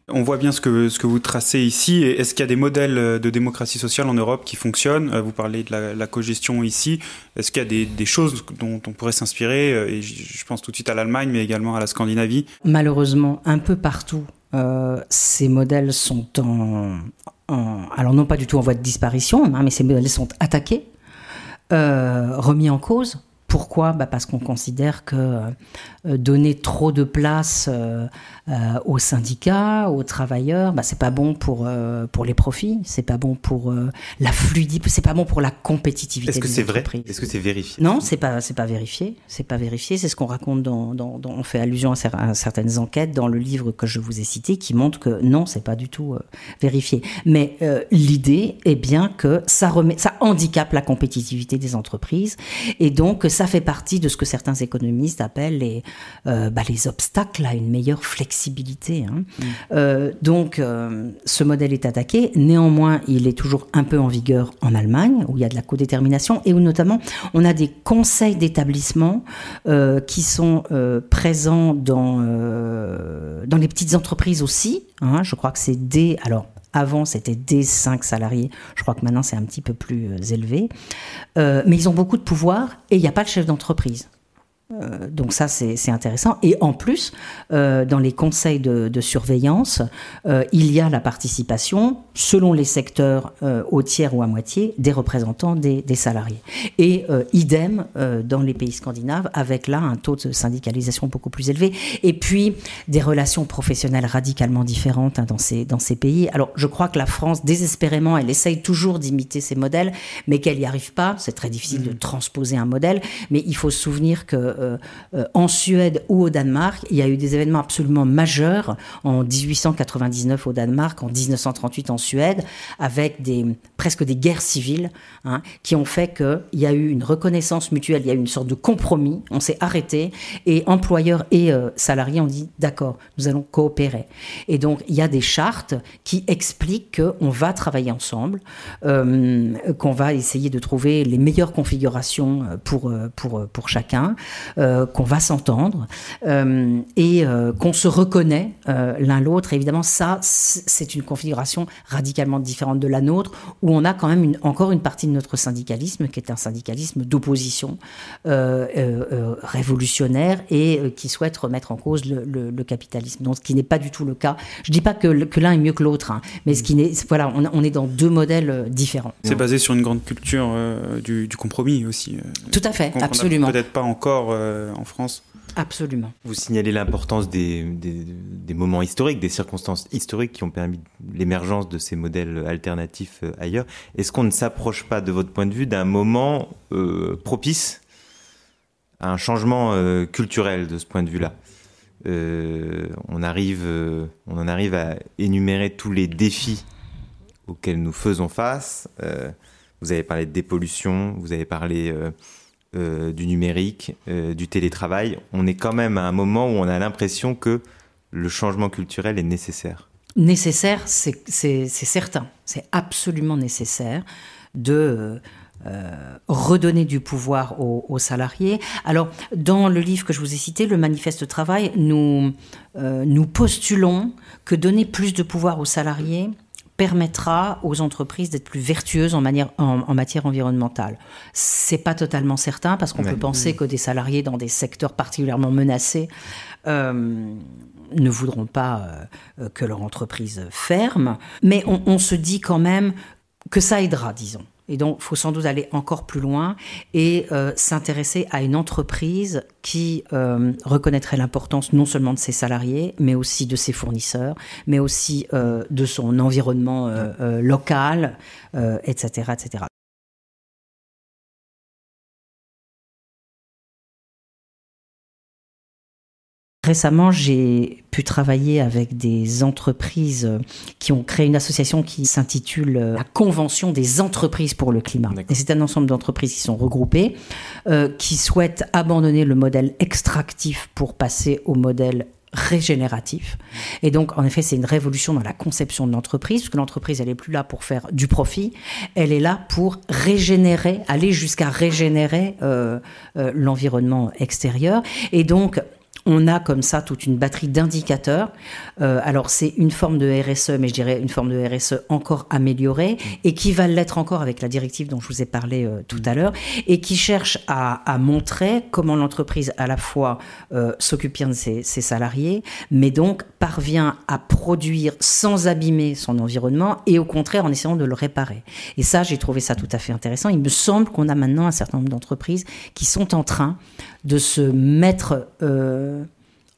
On voit bien ce que, ce que vous tracez ici. Est-ce qu'il y a des modèles euh, de démocratie sociale en Europe qui fonctionnent euh, Vous parlez de la, la cogestion ici. Est-ce qu'il y a des, choses dont on pourrait s'inspirer euh, Et je pense tout de suite à l'Allemagne, mais également à la Scandinavie. Malheureusement, un peu partout, ces modèles sont en, Alors non pas du tout en voie de disparition, hein, mais ces modèles sont attaqués, remis en cause. Pourquoi bah Parce qu'on considère que euh, donner trop de place euh, euh, aux syndicats, aux travailleurs, bah c'est pas bon pour, pour les profits, c'est pas bon pour la fluidité, c'est pas bon pour la compétitivité. Est-ce que c'est vrai Est-ce que c'est vérifié Non, c'est pas c'est pas vérifié, c'est pas vérifié. C'est ce qu'on raconte dans, on fait allusion à, certaines enquêtes dans le livre que je vous ai cité qui montre que non, c'est pas du tout vérifié. Mais l'idée est bien que ça remet, ça handicape la compétitivité des entreprises et donc ça fait partie de ce que certains économistes appellent les, euh, bah, les obstacles à une meilleure flexibilité. Hein. Mm. Euh, donc, euh, ce modèle est attaqué. Néanmoins, il est toujours un peu en vigueur en Allemagne, où il y a de la codétermination et où notamment on a des conseils d'établissement qui sont présents dans, dans les petites entreprises aussi. Hein. Je crois que c'est des... Alors, avant, c'était des cinq salariés. Je crois que maintenant, c'est un petit peu plus euh, élevé. Euh, mais ils ont beaucoup de pouvoir et il n'y a pas de chef d'entreprise. Euh, donc ça, c'est intéressant. Et en plus, euh, dans les conseils de, de surveillance, euh, il y a la participation, selon les secteurs, au tiers ou à moitié, des représentants des, des salariés. Et idem dans les pays scandinaves, avec là un taux de syndicalisation beaucoup plus élevé. Et puis, des relations professionnelles radicalement différentes hein, dans, ces, dans ces pays. Alors, je crois que la France, désespérément, elle essaye toujours d'imiter ces modèles, mais qu'elle n'y arrive pas. C'est très difficile de mm. transposer un modèle, mais il faut se souvenir que euh, euh, en Suède ou au Danemark, il y a eu des événements absolument majeurs en 1899 au Danemark, en 1938 en Suède, avec des, presque des guerres civiles hein, qui ont fait qu'il y a eu une reconnaissance mutuelle, il y a eu une sorte de compromis, on s'est arrêté et employeurs et euh, salariés ont dit d'accord, nous allons coopérer. Et donc il y a des chartes qui expliquent qu'on va travailler ensemble, qu'on va essayer de trouver les meilleures configurations pour, pour, pour chacun. Euh, qu'on va s'entendre euh, et euh, qu'on se reconnaît l'un l'autre. Évidemment, ça, c'est une configuration radicalement différente de la nôtre, où on a quand même encore une partie de notre syndicalisme qui est un syndicalisme d'opposition révolutionnaire et qui souhaite remettre en cause le, capitalisme. Donc, ce qui n'est pas du tout le cas. Je ne dis pas que, l'un est mieux que l'autre, hein, mais ce qui voilà, on, est dans deux modèles différents. C'est basé sur une grande culture du, du, compromis aussi. Tout à fait, absolument. Peut-être pas encore euh, en France. Absolument. Vous signalez l'importance des, moments historiques, des circonstances historiques qui ont permis l'émergence de ces modèles alternatifs euh, ailleurs. Est-ce qu'on ne s'approche pas, de votre point de vue, d'un moment euh, propice à un changement culturel de ce point de vue-là on, arrive, on en arrive à énumérer tous les défis auxquels nous faisons face. vous avez parlé de dépollution, vous avez parlé euh, du numérique, euh, du télétravail, on est quand même à un moment où on a l'impression que le changement culturel est nécessaire. Nécessaire, c'est certain. C'est absolument nécessaire de euh, redonner du pouvoir aux, salariés. Alors, dans le livre que je vous ai cité, le manifeste travail, nous postulons que donner plus de pouvoir aux salariés permettra aux entreprises d'être plus vertueuses en, matière environnementale. C'est pas totalement certain parce qu'on peut penser mm. que des salariés dans des secteurs particulièrement menacés euh, ne voudront pas euh, euh, que leur entreprise ferme, mais on se dit quand même que ça aidera, disons. Et donc, il faut sans doute aller encore plus loin et euh, s'intéresser à une entreprise qui euh, reconnaîtrait l'importance non seulement de ses salariés, mais aussi de ses fournisseurs, mais aussi euh, de son environnement local, etc., etc. Récemment, j'ai pu travailler avec des entreprises euh, qui ont créé une association qui s'intitule euh, la Convention des entreprises pour le climat. Et c'est un ensemble d'entreprises qui sont regroupées, euh, qui souhaitent abandonner le modèle extractif pour passer au modèle régénératif. Et donc, en effet, c'est une révolution dans la conception de l'entreprise, parce que l'entreprise, elle n'est plus là pour faire du profit, elle est là pour régénérer, aller jusqu'à régénérer l'environnement extérieur. Et donc, on a comme ça toute une batterie d'indicateurs. Euh, alors c'est une forme de RSE, mais je dirais une forme de RSE encore améliorée et qui va l'être encore avec la directive dont je vous ai parlé euh, tout à l'heure et qui cherche à, montrer comment l'entreprise à la fois euh, s'occupe bien de ses, ses, salariés, mais donc parvient à produire sans abîmer son environnement et au contraire en essayant de le réparer. Et ça, j'ai trouvé ça tout à fait intéressant. Il me semble qu'on a maintenant un certain nombre d'entreprises qui sont en train de se mettre euh,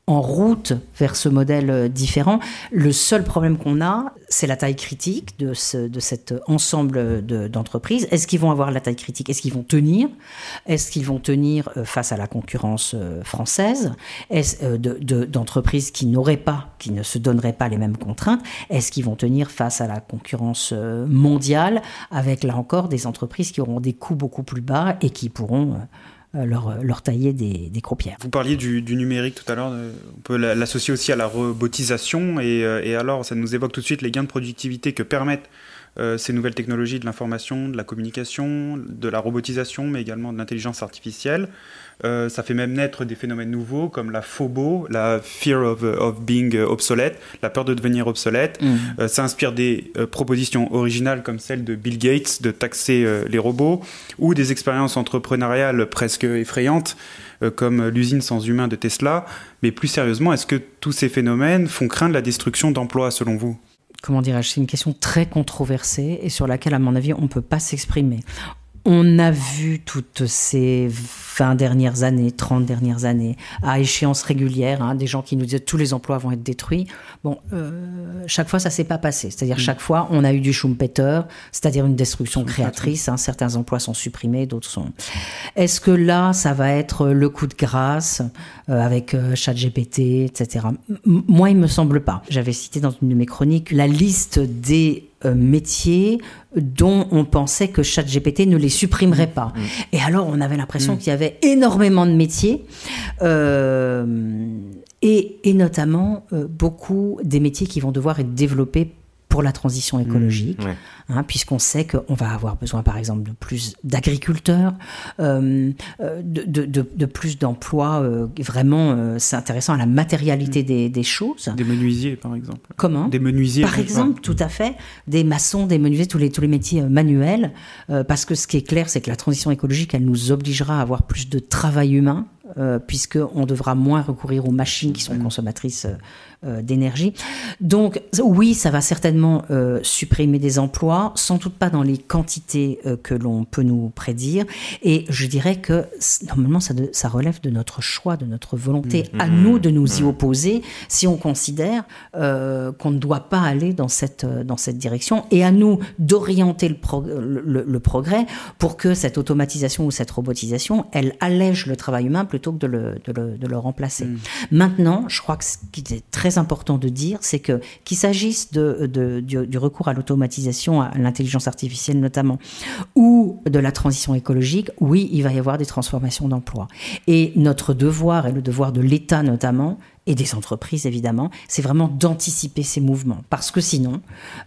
en route vers ce modèle euh, différent. Le seul problème qu'on a, c'est la taille critique de, de cet ensemble d'entreprises. Est-ce qu'ils vont avoir la taille critique Est-ce qu'ils vont tenir Est-ce qu'ils vont tenir euh, face à la concurrence française D'entreprises de, qui n'auraient pas, qui ne se donneraient pas les mêmes contraintes Est-ce qu'ils vont tenir face à la concurrence mondiale avec, là encore, des entreprises qui auront des coûts beaucoup plus bas et qui pourront euh, euh, leur, tailler des, croupières. Vous parliez du, numérique tout à l'heure, euh, on peut l'associer aussi à la robotisation, et, alors ça nous évoque tout de suite les gains de productivité que permettent ces nouvelles technologies de l'information, de la communication, de la robotisation, mais également de l'intelligence artificielle. Euh, ça fait même naître des phénomènes nouveaux comme la phobo, la fear of, being euh, obsolète, la peur de devenir obsolète. Mm. Euh, ça inspire des propositions originales comme celle de Bill Gates de taxer les robots ou des expériences entrepreneuriales presque effrayantes comme l'usine sans humain de Tesla. Mais plus sérieusement, est-ce que tous ces phénomènes font craindre la destruction d'emplois selon vous Comment dirais-je C'est une question très controversée et sur laquelle, à mon avis, on ne peut pas s'exprimer on a vu toutes ces 20 dernières années, 30 dernières années, à échéance régulière, hein, des gens qui nous disaient tous les emplois vont être détruits. Bon, euh, chaque fois, ça s'est pas passé. C'est-à-dire, mm. chaque fois, on a eu du Schumpeter, c'est-à-dire une destruction créatrice. Hein. certains emplois sont supprimés, d'autres sont. Est-ce que là, ça va être euh, le coup de grâce euh, avec ChatGPT, etc. moi, il me semble pas. J'avais cité dans une de mes chroniques la liste des euh, métiers dont on pensait que ChatGPT ne les supprimerait pas. Mm. Et alors, on avait l'impression mm. qu'il y avait énormément de métiers, euh, et, notamment euh, beaucoup des métiers qui vont devoir être développés pour la transition écologique, mmh, hein, puisqu'on sait qu'on va avoir besoin, par exemple, de plus d'agriculteurs, euh, euh, de, plus d'emplois. Euh, vraiment, c'est intéressant à la matérialité mmh. des, choses. Des menuisiers, par exemple. Comment Des menuisiers. Par exemple, tout à fait. Des maçons, des menuisiers, tous les, tous les métiers manuels. parce que ce qui est clair, c'est que la transition écologique, elle nous obligera à avoir plus de travail humain. puisque puisqu'on devra moins recourir aux machines qui sont mmh. consommatrices euh, d'énergie. Donc oui, ça va certainement euh, supprimer des emplois, sans doute pas dans les quantités euh, que l'on peut nous prédire. Et je dirais que normalement, ça, ça relève de notre choix, de notre volonté mmh, mmh, à nous de nous y mmh. opposer si on considère qu'on ne doit pas aller dans cette, dans cette direction et à nous d'orienter le, le, progrès pour que cette automatisation ou cette robotisation, elle allège le travail humain plutôt que de le, de le, de le remplacer. Maintenant, je crois que ce qui est très important de dire, c'est que qu'il s'agisse du, recours à l'automatisation, à l'intelligence artificielle notamment, ou de la transition écologique, oui, il va y avoir des transformations d'emplois. Et notre devoir, et le devoir de l'État notamment, et des entreprises évidemment, c'est vraiment d'anticiper ces mouvements. Parce que sinon,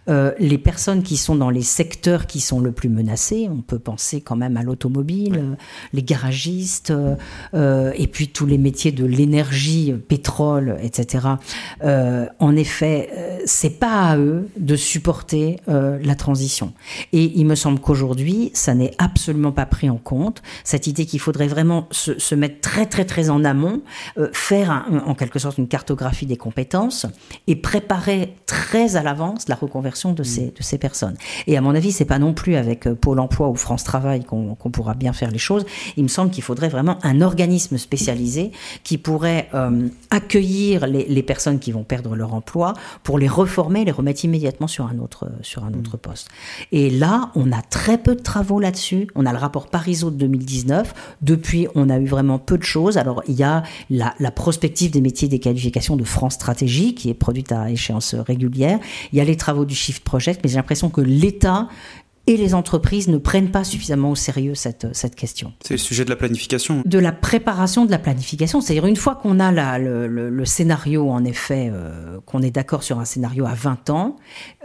euh, les personnes qui sont dans les secteurs qui sont le plus menacés, on peut penser quand même à l'automobile, euh, les garagistes, euh, et puis tous les métiers de l'énergie, pétrole, etc. en effet, c'est pas à eux de supporter la transition. Et il me semble qu'aujourd'hui, ça n'est absolument pas pris en compte, cette idée qu'il faudrait vraiment se, mettre très très très en amont, faire en quelque sorte une cartographie des compétences et préparer très à l'avance la reconversion de, mm. ces, de ces personnes. Et à mon avis, c'est pas non plus avec euh, Pôle emploi ou France Travail qu'on pourra bien faire les choses. Il me semble qu'il faudrait vraiment un organisme spécialisé qui pourrait euh, accueillir les, les, personnes qui vont perdre leur emploi pour les reformer, les remettre immédiatement sur un autre, euh, sur un mm. autre poste. Et là, on a très peu de travaux là-dessus. On a le rapport Pariso de 2019. Depuis, on a eu vraiment peu de choses. Alors, il y a la, la prospective des métiers des qualifications de France Stratégie qui est produite à échéance régulière. Il y a les travaux du Shift Project, mais j'ai l'impression que l'État et les entreprises ne prennent pas suffisamment au sérieux cette, cette question. C'est le sujet de la planification. De la préparation de la planification. C'est-à-dire une fois qu'on a le, scénario, en effet, euh, qu'on est d'accord sur un scénario à 20 ans,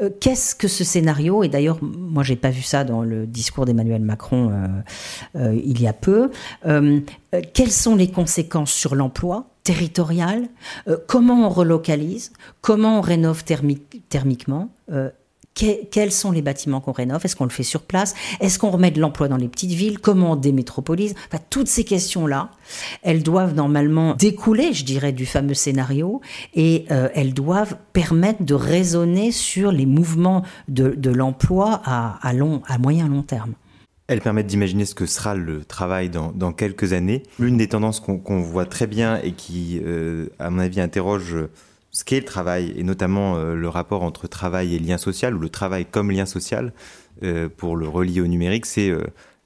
euh, qu'est-ce que ce scénario, et d'ailleurs, moi, j'ai pas vu ça dans le discours d'Emmanuel Macron euh, il y a peu, quelles sont les conséquences sur l'emploi territorial, euh, comment on relocalise, comment on rénove thermiquement, euh, quels sont les bâtiments qu'on rénove, est-ce qu'on le fait sur place, est-ce qu'on remet de l'emploi dans les petites villes, comment on démétropolise, enfin, toutes ces questions-là, elles doivent normalement découler, je dirais, du fameux scénario et euh, elles doivent permettre de raisonner sur les mouvements de, l'emploi à, à, long, à moyen long terme. Elles permettent d'imaginer ce que sera le travail dans, quelques années. L'une des tendances qu'on voit très bien et qui, euh, à mon avis, interroge euh, ce qu'est le travail, et notamment euh, le rapport entre travail et lien social, ou le travail comme lien social, pour le relier au numérique, c'est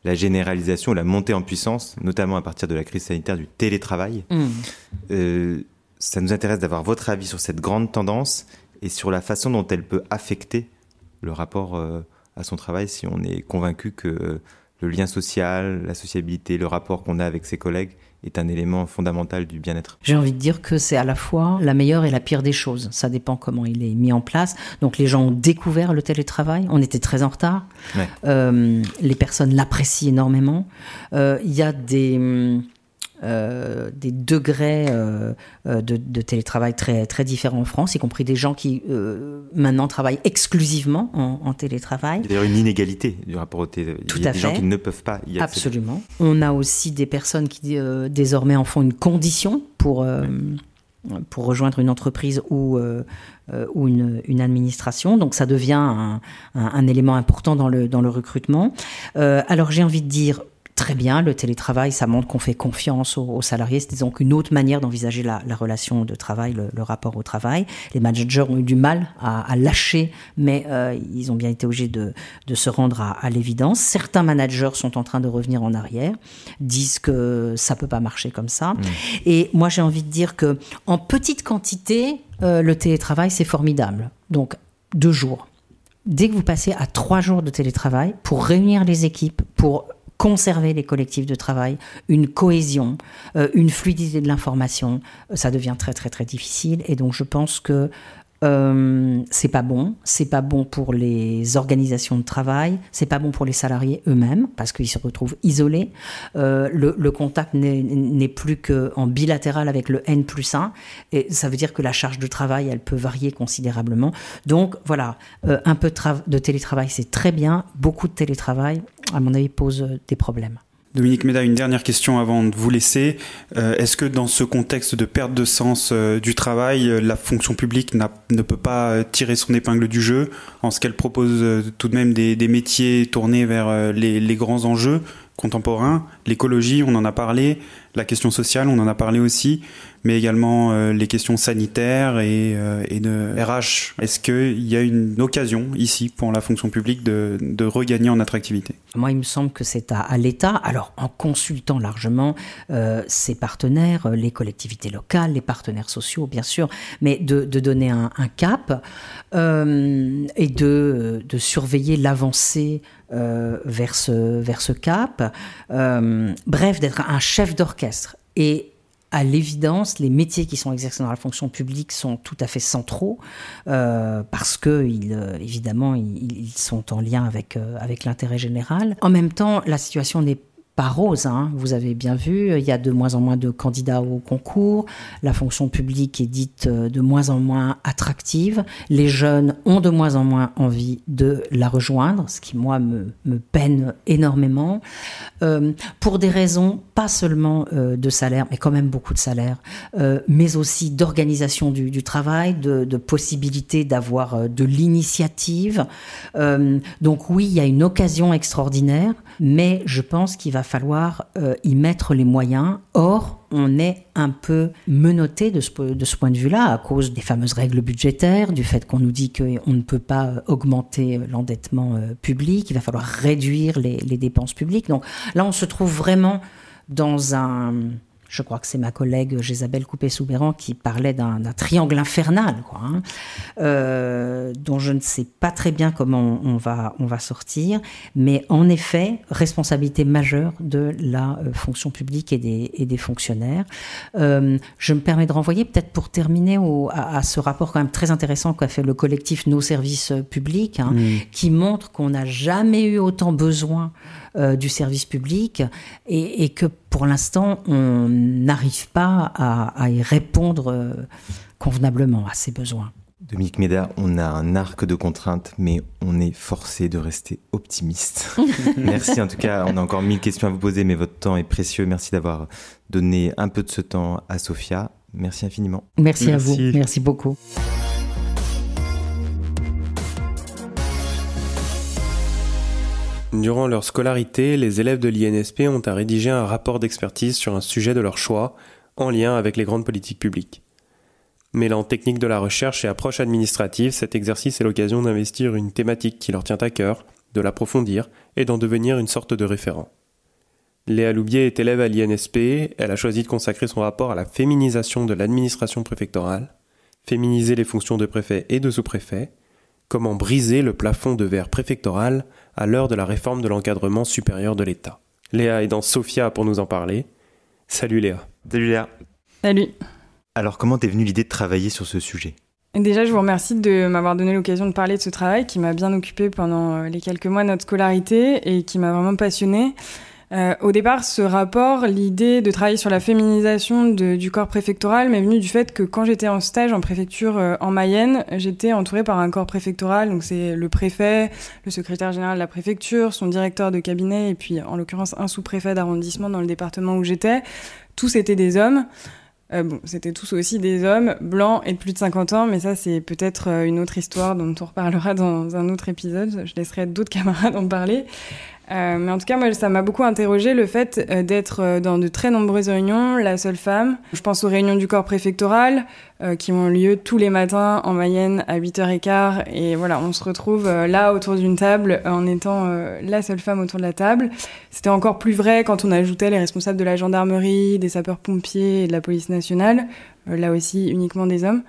la généralisation, la montée en puissance, notamment à partir de la crise sanitaire du télétravail. Mm. ça nous intéresse d'avoir votre avis sur cette grande tendance et sur la façon dont elle peut affecter le rapport à son travail si on est convaincu que le lien social, la sociabilité, le rapport qu'on a avec ses collègues est un élément fondamental du bien-être. J'ai envie de dire que c'est à la fois la meilleure et la pire des choses. Ça dépend comment il est mis en place. Donc les gens ont découvert le télétravail. On était très en retard. Euh, les personnes l'apprécient énormément. Euh, il y a des hum, euh, des degrés euh, euh, de, télétravail très, très différents en France, y compris des gens qui maintenant travaillent exclusivement en, télétravail. Il y a une inégalité du rapport au télétravail. Il y a des gens qui ne peuvent pas y accéder. Absolument. On a aussi des personnes qui désormais en font une condition pour... pour rejoindre une entreprise ou, ou une, administration. Donc ça devient un, élément important dans le, dans le recrutement. alors j'ai envie de dire, très bien, le télétravail, ça montre qu'on fait confiance aux, salariés. C'est donc une autre manière d'envisager la, relation de travail, le, rapport au travail. Les managers ont eu du mal à, lâcher, mais euh, ils ont bien été obligés de, se rendre à, l'évidence. Certains managers sont en train de revenir en arrière, disent que ça peut pas marcher comme ça. Mmh. Et moi, j'ai envie de dire que en petite quantité, euh, le télétravail, c'est formidable. Donc, deux jours. Dès que vous passez à trois jours de télétravail, pour réunir les équipes, pour conserver les collectifs de travail, une cohésion, euh, une fluidité de l'information, euh, ça devient très très très difficile. Et donc je pense que euh, c'est pas bon, c'est pas bon pour les organisations de travail, c'est pas bon pour les salariés eux-mêmes parce qu'ils se retrouvent isolés. Euh, le, contact n'est plus que en bilatéral avec le N plus 1 et ça veut dire que la charge de travail elle peut varier considérablement. Donc voilà, euh, un peu de télétravail c'est très bien, beaucoup de télétravail à mon avis pose des problèmes. Dominique Méda, une dernière question avant de vous laisser. Euh, est-ce que dans ce contexte de perte de sens euh, du travail, euh, la fonction publique ne peut pas tirer son épingle du jeu en ce qu'elle propose tout de même des, métiers tournés vers les, grands enjeux contemporains L'écologie, on en a parlé, la question sociale, on en a parlé aussi mais également euh, les questions sanitaires et, euh, de RH. Est-ce qu'il y a une occasion ici pour la fonction publique de, regagner en attractivité Moi, il me semble que c'est à, l'État. Alors, en consultant largement euh, ses partenaires, les collectivités locales, les partenaires sociaux, bien sûr, mais de, donner un, cap et de, surveiller l'avancée vers, ce, vers ce cap. bref, d'être un chef d'orchestre et à l'évidence, les métiers qui sont exercés dans la fonction publique sont tout à fait centraux euh, parce que, ils, euh, évidemment, ils, sont en lien euh, avec, l'intérêt général. En même temps, la situation n'est pas rose, hein. vous avez bien vu, il y a de moins en moins de candidats au concours, la fonction publique est dite de moins en moins attractive, les jeunes ont de moins en moins envie de la rejoindre, ce qui moi me peine énormément. Euh, pour des raisons pas seulement euh, de salaire, mais quand même beaucoup de salaire, euh, mais aussi d'organisation du, travail, de, de possibilité d'avoir de l'initiative. donc oui, il y a une occasion extraordinaire, mais je pense qu'il va falloir y mettre les moyens. Or, on est un peu menotté de ce, de ce point de vue-là à cause des fameuses règles budgétaires, du fait qu'on nous dit qu'on ne peut pas euh, augmenter euh, l'endettement euh, public, il va falloir réduire les, les dépenses publiques. Donc là, on se trouve vraiment dans un je crois que c'est ma collègue euh, Jésabelle Coupé-Soubéran qui parlait d'un triangle infernal, quoi, hein, euh, dont je ne sais pas très bien comment on, va, sortir, mais en effet, responsabilité majeure de la euh, fonction publique et des, fonctionnaires. je me permets de renvoyer, peut-être pour terminer, à, ce rapport quand même très intéressant qu'a fait le collectif Nos services publics, hein, mmh. qui montre qu'on n'a jamais eu autant besoin euh, du service public et, que pour l'instant, on n'arrive pas à, y répondre euh, convenablement à ces besoins. Dominique Méda, on a un arc de contraintes, mais on est forcé de rester optimiste. Merci en tout cas, on a encore mille questions à vous poser, mais votre temps est précieux. Merci d'avoir donné un peu de ce temps à Sophia. Merci infiniment. Merci. à vous. Merci beaucoup. Durant leur scolarité, les élèves de l'INSP ont à rédiger un rapport d'expertise sur un sujet de leur choix, en lien avec les grandes politiques publiques. Mêlant technique de la recherche et approche administrative, cet exercice est l'occasion d'investir une thématique qui leur tient à cœur, de l'approfondir et d'en devenir une sorte de référent. Léa Loubier est élève à l'INSP, elle a choisi de consacrer son rapport à la féminisation de l'administration préfectorale, féminiser les fonctions de préfet et de sous-préfet, Comment briser le plafond de verre préfectoral à l'heure de la réforme de l'encadrement supérieur de l'État Léa est dans Sofia pour nous en parler. Salut Léa. Salut Léa. Salut. Alors comment t'es venue l'idée de travailler sur ce sujet Déjà, je vous remercie de m'avoir donné l'occasion de parler de ce travail qui m'a bien occupé pendant euh, les quelques mois de notre scolarité et qui m'a vraiment passionnée. Euh, au départ, ce rapport, l'idée de travailler sur la féminisation du corps préfectoral m'est venue du fait que quand j'étais en stage en préfecture euh, en Mayenne, j'étais entourée par un corps préfectoral, donc c'est le préfet, le secrétaire général de la préfecture, son directeur de cabinet et puis en l'occurrence un sous-préfet d'arrondissement dans le département où j'étais. Tous étaient des hommes. Euh, bon, c'était tous aussi des hommes blancs et de plus de 50 ans, mais ça c'est peut-être une autre histoire dont on reparlera dans un autre épisode. Je laisserai d'autres camarades en parler. Euh, mais en tout cas, moi, ça m'a beaucoup interrogé le fait euh, d'être euh, dans de très nombreuses réunions, la seule femme. Je pense aux réunions du corps préfectoral qui ont lieu tous les matins en Mayenne à 8h15. Et voilà, on se retrouve là autour d'une table en étant la seule femme autour de la table. C'était encore plus vrai quand on ajoutait les responsables de la gendarmerie, des sapeurs-pompiers et de la police nationale. là aussi, uniquement des hommes.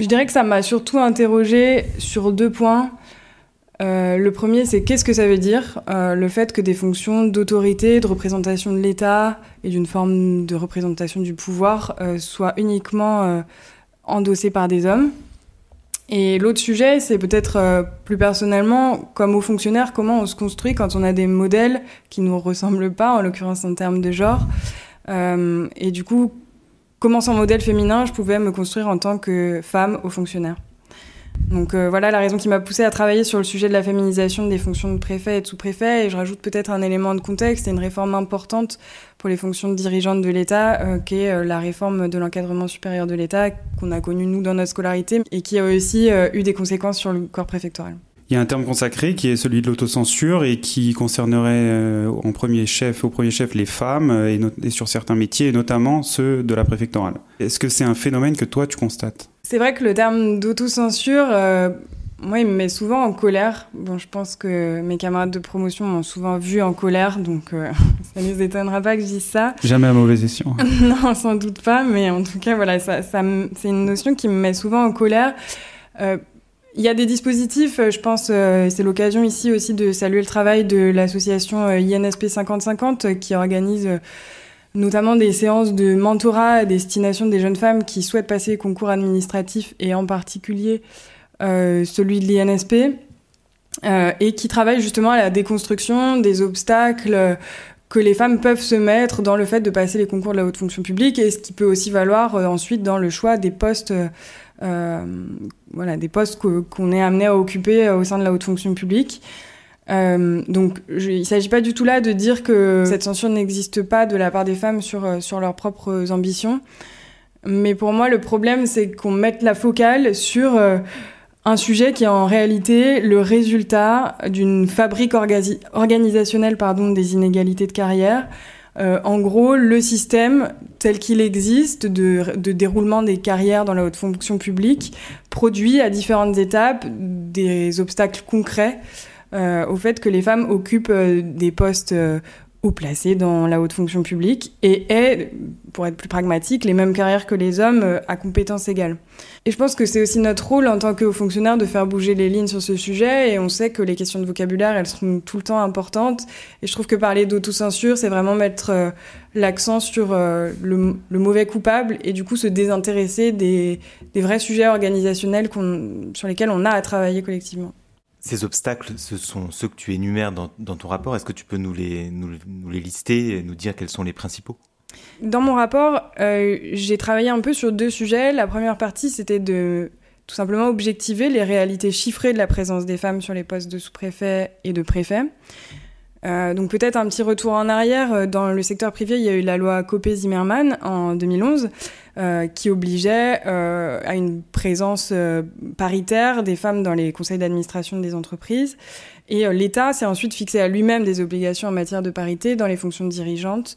Je dirais que ça m'a surtout interrogé sur deux points. Euh, le premier, c'est qu'est-ce que ça veut dire euh, le fait que des fonctions d'autorité, de représentation de l'État et d'une forme de représentation du pouvoir euh, soient uniquement endossées par des hommes. Et l'autre sujet, c'est peut-être plus personnellement, comme aux fonctionnaires, comment on se construit quand on a des modèles qui ne nous ressemblent pas, en l'occurrence en termes de genre. et du coup, comment sans modèle féminin, je pouvais me construire en tant que femme aux fonctionnaires. Donc euh, voilà la raison qui m'a poussée à travailler sur le sujet de la féminisation des fonctions de préfet et de sous-préfet. Et je rajoute peut-être un élément de contexte et une réforme importante pour les fonctions de dirigeantes de l'État, euh, qui est euh, la réforme de l'encadrement supérieur de l'État qu'on a connue nous dans notre scolarité et qui a aussi eu des conséquences sur le corps préfectoral il y a un terme consacré qui est celui de l'autocensure et qui concernerait euh, en premier chef, au premier chef les femmes euh, et, sur certains métiers, et notamment ceux de la préfectorale. Est-ce que c'est un phénomène que toi tu constates C'est vrai que le terme d'autocensure, euh, moi il me met souvent en colère. Bon, je pense que mes camarades de promotion m'ont souvent vu en colère, donc ça ne les étonnera pas que je dise ça. Jamais à mauvais escient. non, sans doute pas, mais en tout cas, voilà, ça, ça c'est une notion qui me met souvent en colère. Il y a des dispositifs, euh, je pense, euh, c'est l'occasion ici aussi de saluer le travail de l'association euh, INSP 5050 qui organise notamment des séances de mentorat à destination des jeunes femmes qui souhaitent passer concours administratifs et en particulier celui de l'INSP. et qui travaille justement à la déconstruction des obstacles que les femmes peuvent se mettre dans le fait de passer les concours de la haute fonction publique et ce qui peut aussi valoir ensuite dans le choix des postes euh, voilà, des postes qu'on est amené à occuper euh, au sein de la haute fonction publique. Euh, donc, il ne s'agit pas du tout là de dire que cette censure n'existe pas de la part des femmes sur, sur leurs propres ambitions. Mais pour moi, le problème, c'est qu'on mette la focale sur un sujet qui est en réalité le résultat d'une fabrique organisationnelle pardon, des inégalités de carrière, euh, en gros, le système tel qu'il existe de, déroulement des carrières dans la haute fonction publique produit à différentes étapes des obstacles concrets euh, au fait que les femmes occupent euh, des postes ou placés dans la haute fonction publique et aient, pour être plus pragmatique, les mêmes carrières que les hommes euh, à compétences égales. Et je pense que c'est aussi notre rôle en tant que fonctionnaires de faire bouger les lignes sur ce sujet et on sait que les questions de vocabulaire, elles sont tout le temps importantes et je trouve que parler d'autocensure, c'est vraiment mettre euh, l'accent sur euh, le, mauvais coupable et du coup se désintéresser des vrais sujets organisationnels sur lesquels on a à travailler collectivement. Ces obstacles, ce sont ceux que tu énumères dans, ton rapport. Est-ce que tu peux nous les, lister et nous dire quels sont les principaux Dans mon rapport, euh, j'ai travaillé un peu sur deux sujets. La première partie, c'était de tout simplement objectiver les réalités chiffrées de la présence des femmes sur les postes de sous-préfet et de préfet. Euh, donc peut-être un petit retour en arrière. Euh, dans le secteur privé, il y a eu la loi Copé-Zimmermann en 2011 euh, qui obligeait à une présence paritaire des femmes dans les conseils d'administration des entreprises. Et l'État s'est ensuite fixé à lui-même des obligations en matière de parité dans les fonctions dirigeantes.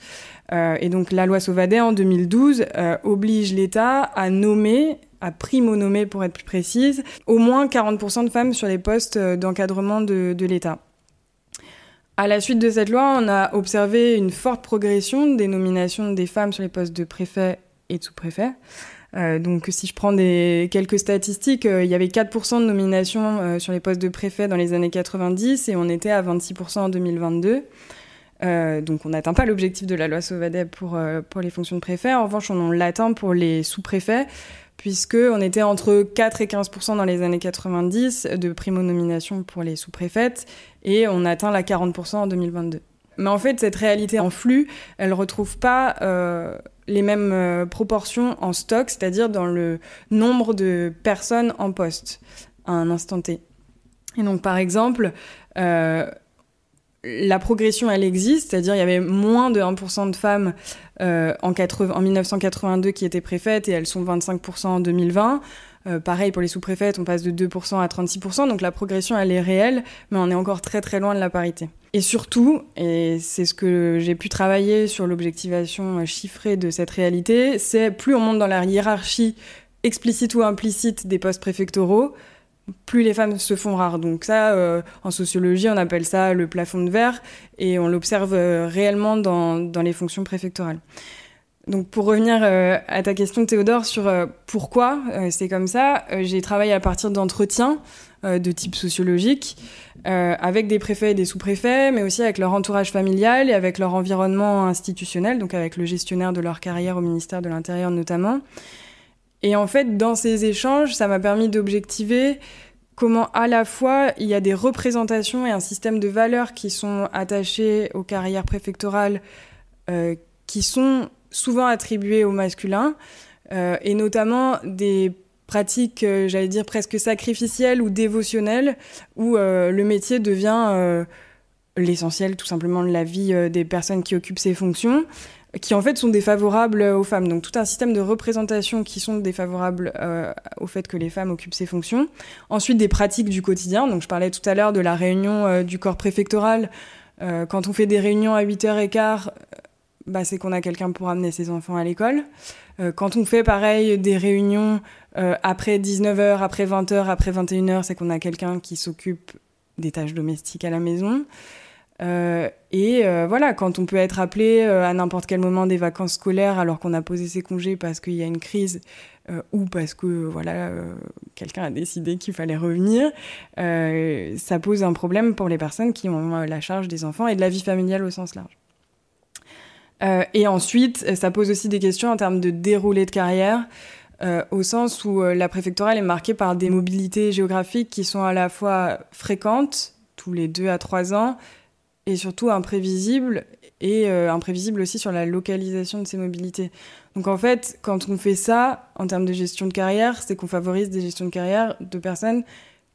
et donc la loi Sauvadet en 2012 oblige l'État à nommer à primo-nommer pour être plus précise, au moins 40% de femmes sur les postes d'encadrement de, de l'État. À la suite de cette loi, on a observé une forte progression des nominations des femmes sur les postes de préfets et de sous-préfet. Euh, donc si je prends des, quelques statistiques, euh, il y avait 4% de nominations euh, sur les postes de préfets dans les années 90 et on était à 26% en 2022. donc on n'atteint pas l'objectif de la loi Sauvadet pour, pour les fonctions de préfet. En revanche, on l'atteint pour les sous-préfets puisque on était entre 4 et 15 dans les années 90 de primo-nomination pour les sous-préfètes, et on atteint la 40 en 2022. Mais en fait, cette réalité en flux, elle retrouve pas euh, les mêmes euh, proportions en stock, c'est-à-dire dans le nombre de personnes en poste à un instant T. Et donc, par exemple, euh, la progression, elle existe, c'est-à-dire il y avait moins de 1% de femmes euh, en, 1982 qui étaient préfètes et elles sont 25% en 2020. Euh, pareil pour les sous-préfètes, on passe de 2% à 36%, donc la progression elle est réelle, mais on est encore très très loin de la parité. Et surtout, et c'est ce que j'ai pu travailler sur l'objectivation euh, chiffrée de cette réalité, c'est plus on monte dans la hiérarchie explicite ou implicite des postes préfectoraux, plus les femmes se font rares. Donc ça, euh, en sociologie, on appelle ça le plafond de verre et on l'observe euh, réellement dans, les fonctions préfectorales. Donc pour revenir euh, à ta question, Théodore, sur pourquoi c'est comme ça, j'ai travaillé à partir d'entretiens de type sociologique avec des préfets et des sous-préfets, mais aussi avec leur entourage familial et avec leur environnement institutionnel, donc avec le gestionnaire de leur carrière au ministère de l'Intérieur notamment. Et en fait, dans ces échanges, ça m'a permis d'objectiver comment à la fois il y a des représentations et un système de valeurs qui sont attachés aux carrières préfectorales euh, qui sont souvent attribuées au masculin, euh, et notamment des pratiques, euh, j'allais dire, presque sacrificielles ou dévotionnelles, où le métier devient l'essentiel tout simplement de la vie des personnes qui occupent ces fonctions qui en fait sont défavorables euh, aux femmes. Donc tout un système de représentation qui sont défavorables euh, au fait que les femmes occupent ces fonctions. Ensuite des pratiques du quotidien. Donc je parlais tout à l'heure de la réunion euh, du corps préfectoral. quand on fait des réunions à 8h15, bah, c'est qu'on a quelqu'un pour amener ses enfants à l'école. quand on fait pareil des réunions après 19h, après 20h, après 21h, c'est qu'on a quelqu'un qui s'occupe des tâches domestiques à la maison. Euh, et euh, voilà, quand on peut être appelé euh, à n'importe quel moment des vacances scolaires alors qu'on a posé ses congés parce qu'il y a une crise ou parce que voilà quelqu'un a décidé qu'il fallait revenir, ça pose un problème pour les personnes qui ont la charge des enfants et de la vie familiale au sens large. et ensuite, ça pose aussi des questions en termes de déroulé de carrière. au sens où la préfectorale est marquée par des mobilités géographiques qui sont à la fois fréquentes, tous les deux à trois ans, et surtout imprévisible et euh, imprévisible aussi sur la localisation de ces mobilités. Donc en fait, quand on fait ça en termes de gestion de carrière, c'est qu'on favorise des gestions de carrière de personnes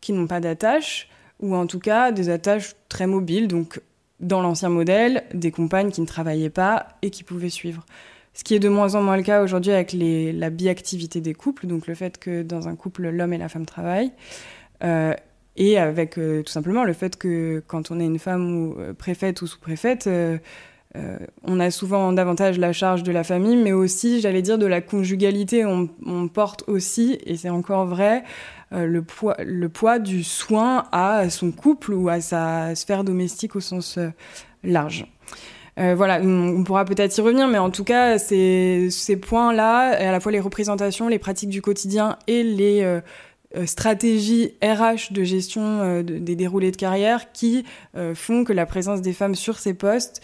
qui n'ont pas d'attache ou en tout cas des attaches très mobiles. Donc dans l'ancien modèle, des compagnes qui ne travaillaient pas et qui pouvaient suivre. Ce qui est de moins en moins le cas aujourd'hui avec les, la biactivité des couples, donc le fait que dans un couple, l'homme et la femme travaillent. Euh, et avec euh, tout simplement le fait que quand on est une femme ou euh, préfète ou sous-préfète, euh, on a souvent davantage la charge de la famille, mais aussi, j'allais dire, de la conjugalité. On, on porte aussi, et c'est encore vrai, le, poids, le poids du soin à son couple ou à sa sphère domestique au sens large. voilà, on pourra peut-être y revenir, mais en tout cas, ces, ces points-là, à la fois les représentations, les pratiques du quotidien et les euh, stratégies RH de gestion euh, des déroulés de carrière qui euh, font que la présence des femmes sur ces postes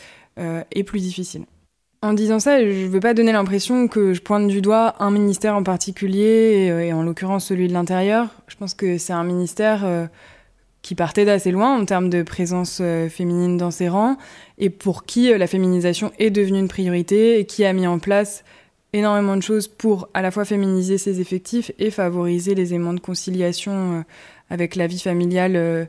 est plus difficile. En disant ça, je ne veux pas donner l'impression que je pointe du doigt un ministère en particulier, et, en l'occurrence celui de l'intérieur. Je pense que c'est un ministère qui partait d'assez loin en termes de présence féminine dans ses rangs, et pour qui la féminisation est devenue une priorité, et qui a mis en place énormément de choses pour à la fois féminiser ses effectifs et favoriser les aimants de conciliation euh, avec la vie familiale euh,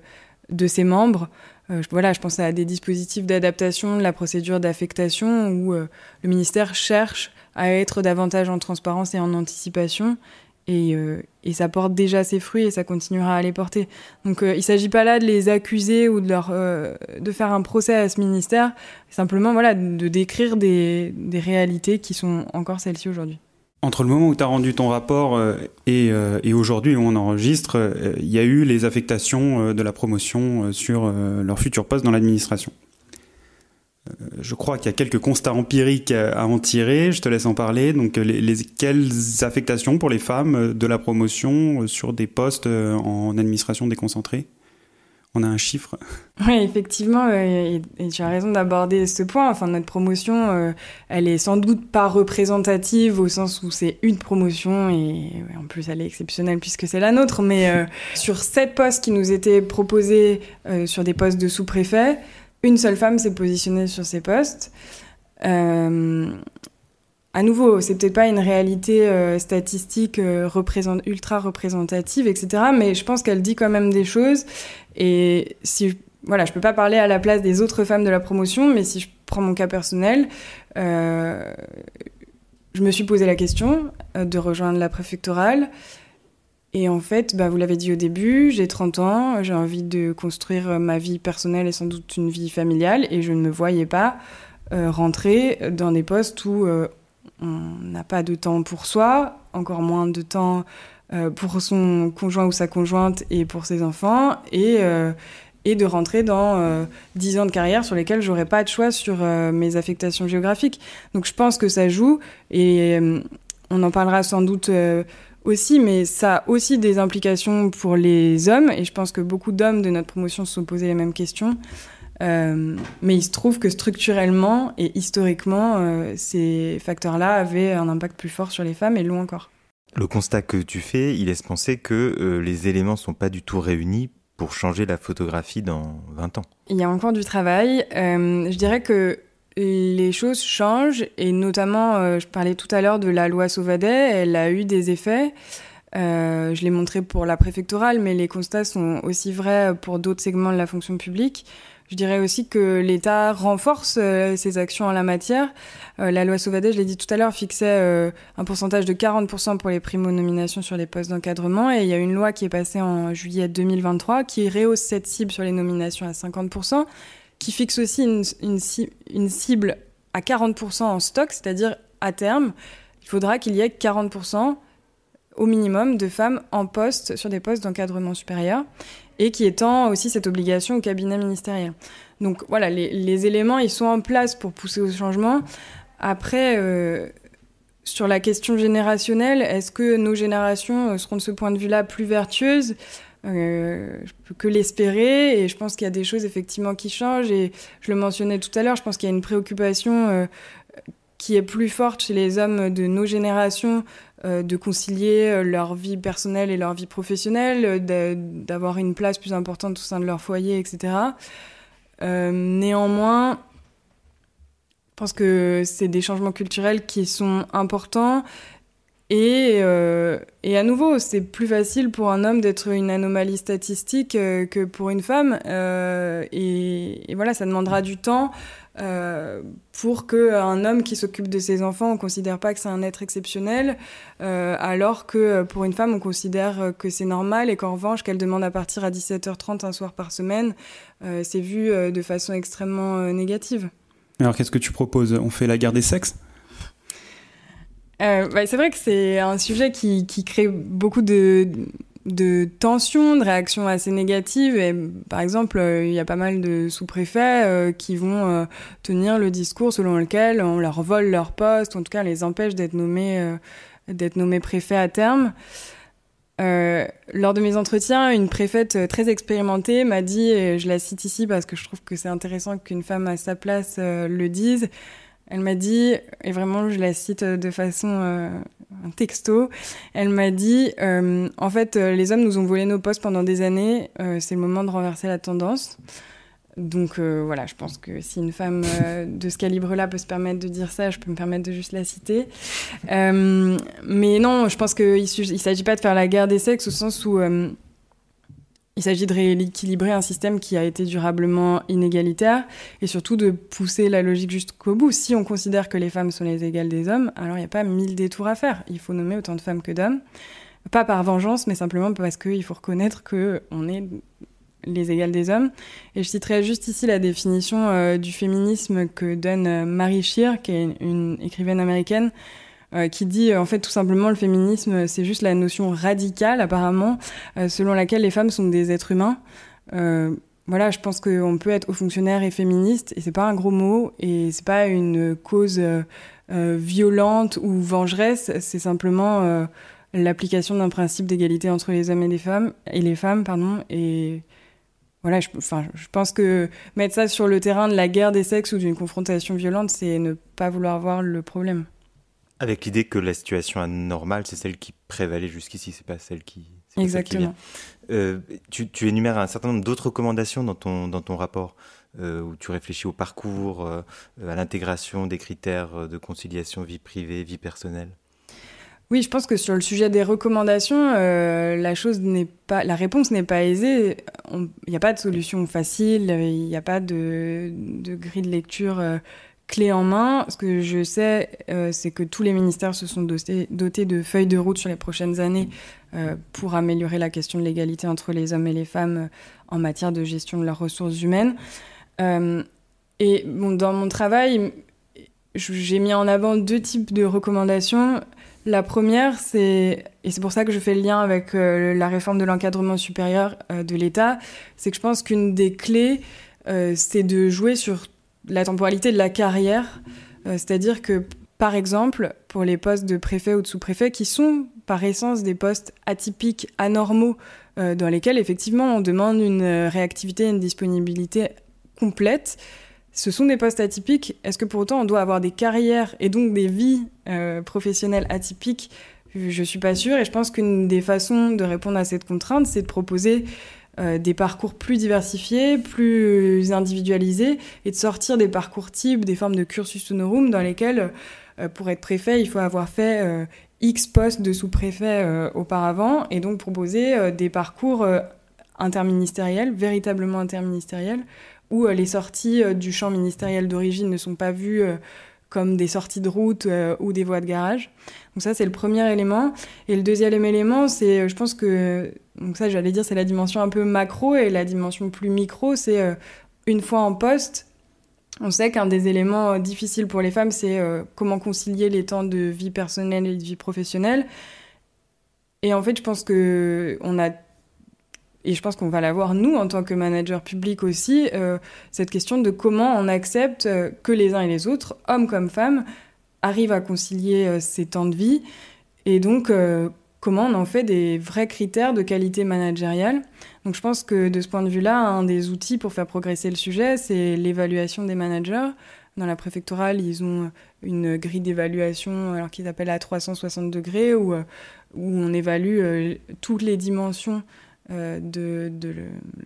de ses membres. Euh, voilà, je pense à des dispositifs d'adaptation de la procédure d'affectation où le ministère cherche à être davantage en transparence et en anticipation euh, et, ça porte déjà ses fruits et ça continuera à les porter. Donc euh, il ne s'agit pas là de les accuser ou de, leur, euh, de faire un procès à ce ministère, simplement voilà, de décrire des, des réalités qui sont encore celles-ci aujourd'hui. Entre le moment où tu as rendu ton rapport et, et aujourd'hui où on enregistre, il y a eu les affectations de la promotion sur leur futur poste dans l'administration. Euh, je crois qu'il y a quelques constats empiriques euh, à en tirer. Je te laisse en parler. Donc, euh, les, quelles affectations pour les femmes de la promotion sur des postes en administration déconcentrée On a un chiffre Oui, effectivement. Et, tu as raison d'aborder ce point. Enfin, notre promotion, elle est sans doute pas représentative au sens où c'est une promotion et en plus, elle est exceptionnelle puisque c'est la nôtre. Mais sur sept postes qui nous étaient proposés sur des postes de sous-préfet, une seule femme s'est positionnée sur ces postes. Euh, à nouveau, c'est peut-être pas une réalité euh, statistique euh, ultra représentative, etc. Mais je pense qu'elle dit quand même des choses. Et si voilà, je peux pas parler à la place des autres femmes de la promotion, mais si je prends mon cas personnel, je me suis posé la question de rejoindre la préfectorale. Et en fait, bah, vous l'avez dit au début, j'ai 30 ans, j'ai envie de construire euh, ma vie personnelle et sans doute une vie familiale, et je ne me voyais pas euh, rentrer dans des postes où euh, on n'a pas de temps pour soi, encore moins de temps pour son conjoint ou sa conjointe et pour ses enfants, et, et de rentrer dans 10 ans de carrière sur lesquels j'aurais pas de choix sur mes affectations géographiques. Donc je pense que ça joue, et on en parlera sans doute aussi, mais ça a aussi des implications pour les hommes, et je pense que beaucoup d'hommes de notre promotion se sont posés les mêmes questions. Euh, mais il se trouve que structurellement et historiquement, euh, ces facteurs-là avaient un impact plus fort sur les femmes et loin encore. Le constat que tu fais, il laisse penser que euh, les éléments ne sont pas du tout réunis pour changer la photographie dans 20 ans. Il y a encore du travail. je dirais que les choses changent et notamment, euh, je parlais tout à l'heure de la loi Sauvadet, elle a eu des effets. Euh, je l'ai montré pour la préfectorale, mais les constats sont aussi vrais pour d'autres segments de la fonction publique. Je dirais aussi que l'État renforce euh, ses actions en la matière. la loi Sauvadet, je l'ai dit tout à l'heure, fixait un pourcentage de 40% pour les primo-nominations sur les postes d'encadrement. Et il y a une loi qui est passée en juillet 2023 qui rehausse cette cible sur les nominations à 50% qui fixe aussi une, cible à 40% en stock, c'est-à-dire à terme, il faudra qu'il y ait 40% au minimum de femmes en poste sur des postes d'encadrement supérieur et qui étend aussi cette obligation au cabinet ministériel. Donc voilà, les, éléments, ils sont en place pour pousser au changement. Après, euh, sur la question générationnelle, est-ce que nos générations euh, seront de ce point de vue-là plus vertueuses je euh, je peux que l'espérer et je pense qu'il y a des choses effectivement qui changent et je le mentionnais tout à l'heure, je pense qu'il y a une préoccupation euh, qui est plus forte chez les hommes de nos générations euh, de concilier leur vie personnelle et leur vie professionnelle, d'avoir une place plus importante au sein de leur foyer, etc. néanmoins, je pense que c'est des changements culturels qui sont importants et, euh, et, à nouveau, c'est plus facile pour un homme d'être une anomalie statistique euh, que pour une femme. Euh, et, et, voilà, ça demandera du temps pour qu'un homme qui s'occupe de ses enfants, on ne considère pas que c'est un être exceptionnel, alors que pour une femme, on considère que c'est normal et qu'en revanche, qu'elle demande à partir à 17h30 un soir par semaine, c'est vu de façon extrêmement négative. Alors qu'est-ce que tu proposes On fait la guerre des sexes euh, bah, c'est vrai que c'est un sujet qui, crée beaucoup de, de tensions, de réactions assez négatives. Et par exemple, euh, il y a pas mal de sous-préfets euh, qui vont tenir le discours selon lequel on leur vole leur poste, en tout cas les empêche d'être nommés, d'être nommés préfets à terme. lors de mes entretiens, une préfète très expérimentée m'a dit, et je la cite ici parce que je trouve que c'est intéressant qu'une femme à sa place le dise, elle m'a dit, et vraiment je la cite euh, de façon euh, un texto, elle m'a dit euh, En fait, les hommes nous ont volé nos postes pendant des années, c'est le moment de renverser la tendance. Donc voilà, je pense que si une femme de ce calibre-là peut se permettre de dire ça, je peux me permettre de juste la citer. mais non, je pense qu'il ne s'agit pas de faire la guerre des sexes au sens où il s'agit de rééquilibrer un système qui a été durablement inégalitaire et surtout de pousser la logique jusqu'au bout. Si on considère que les femmes sont les égales des hommes, alors il n'y a pas mille détours à faire. Il faut nommer autant de femmes que d'hommes. Pas par vengeance, mais simplement parce qu'il faut reconnaître qu'on est les égales des hommes. Et je citerai juste ici la définition euh, du féminisme que donne euh, Marie Scheer, qui est une écrivaine américaine. Euh, qui dit euh, en fait tout simplement le féminisme, euh, c'est juste la notion radicale apparemment, selon laquelle les femmes sont des êtres humains. voilà, je pense qu'on peut être haut fonctionnaire et féministe, et c'est pas un gros mot, et c'est pas une cause violente ou vengeresse, c'est simplement l'application d'un principe d'égalité entre les hommes et les femmes, et les femmes, pardon, et voilà, enfin, je pense que mettre ça sur le terrain de la guerre des sexes ou d'une confrontation violente, c'est ne pas vouloir voir le problème. Avec l'idée que la situation anormale, c'est celle qui prévalait jusqu'ici, c'est pas celle qui. Exactement. Euh, tu, tu, énumères un certain nombre d'autres recommandations dans ton, dans ton rapport, euh, où tu réfléchis au parcours, euh, à l'intégration des critères de conciliation vie privée, vie personnelle. Oui, je pense que sur le sujet des recommandations, la chose n'est pas, la réponse n'est pas aisée. Il n'y a pas de solution facile, il n'y a pas de, de, grille de lecture clé en main. Ce que je sais, euh, c'est que tous les ministères se sont dotés, de feuilles de route sur les prochaines années euh, pour améliorer la question de l'égalité entre les hommes et les femmes euh, en matière de gestion de leurs ressources humaines. et bon, dans mon travail, j'ai mis en avant deux types de recommandations. La première, c'est, et c'est pour ça que je fais le lien avec la réforme de l'encadrement supérieur de l'État, c'est que je pense qu'une des clés, c'est de jouer sur la temporalité de la carrière. Euh, c'est-à-dire que, par exemple, pour les postes de préfet ou de sous-préfet, qui sont par essence des postes atypiques, anormaux, euh, dans lesquels effectivement on demande une euh, réactivité et une disponibilité complète, ce sont des postes atypiques. Est-ce que pour autant on doit avoir des carrières et donc des vies professionnelles atypiques Je ne suis pas sûre et je pense qu'une des façons de répondre à cette contrainte, c'est de proposer euh, des parcours plus diversifiés, plus individualisés, et de sortir des parcours types, des formes de cursus honorum dans lesquels, euh, pour être préfet, il faut avoir fait euh, X postes de sous-préfet auparavant, et donc proposer des parcours interministériels, véritablement interministériels, où les sorties du champ ministériel d'origine ne sont pas vues comme des sorties de route ou des voies de garage. Donc ça, c'est le premier élément. Et le deuxième élément, c'est, euh, je pense que, donc ça, j'allais dire, c'est la dimension un peu macro et la dimension plus micro, c'est euh, une fois en poste, on sait qu'un des éléments euh, difficiles pour les femmes, c'est comment concilier les temps de vie personnelle et de vie professionnelle. Et en fait, je pense que a et je pense qu'on va l'avoir nous en tant que manager public aussi, cette question de comment on accepte que les uns et les autres, hommes comme femmes, arrive à concilier ces euh, temps de vie et donc euh, comment on en fait des vrais critères de qualité managériale. Donc je pense que de ce point de vue-là, un des outils pour faire progresser le sujet, c'est l'évaluation des managers. Dans la préfectorale, ils ont une grille d'évaluation alors qu'ils appellent à 360 degrés euh, où, on évalue toutes les dimensions de,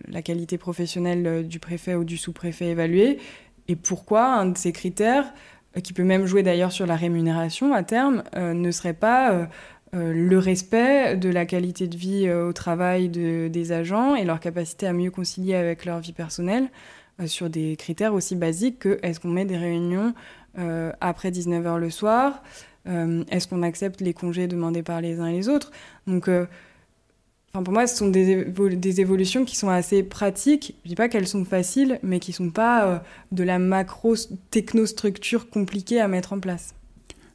la qualité professionnelle du préfet ou du sous-préfet évalué. Et pourquoi un de ces critères, euh, qui peut même jouer d'ailleurs sur la rémunération à terme, euh, ne serait pas euh, le respect de la qualité de vie au travail des agents et leur capacité à mieux concilier avec leur vie personnelle sur des critères aussi basiques que est-ce qu'on met des réunions après 19h le soir Est-ce qu'on accepte les congés demandés par les uns et les autres Donc, pour moi, ce sont des, des, évolutions qui sont assez pratiques. Je ne dis pas qu'elles sont faciles, mais qui sont pas euh, de la macro technostructure compliquée à mettre en place.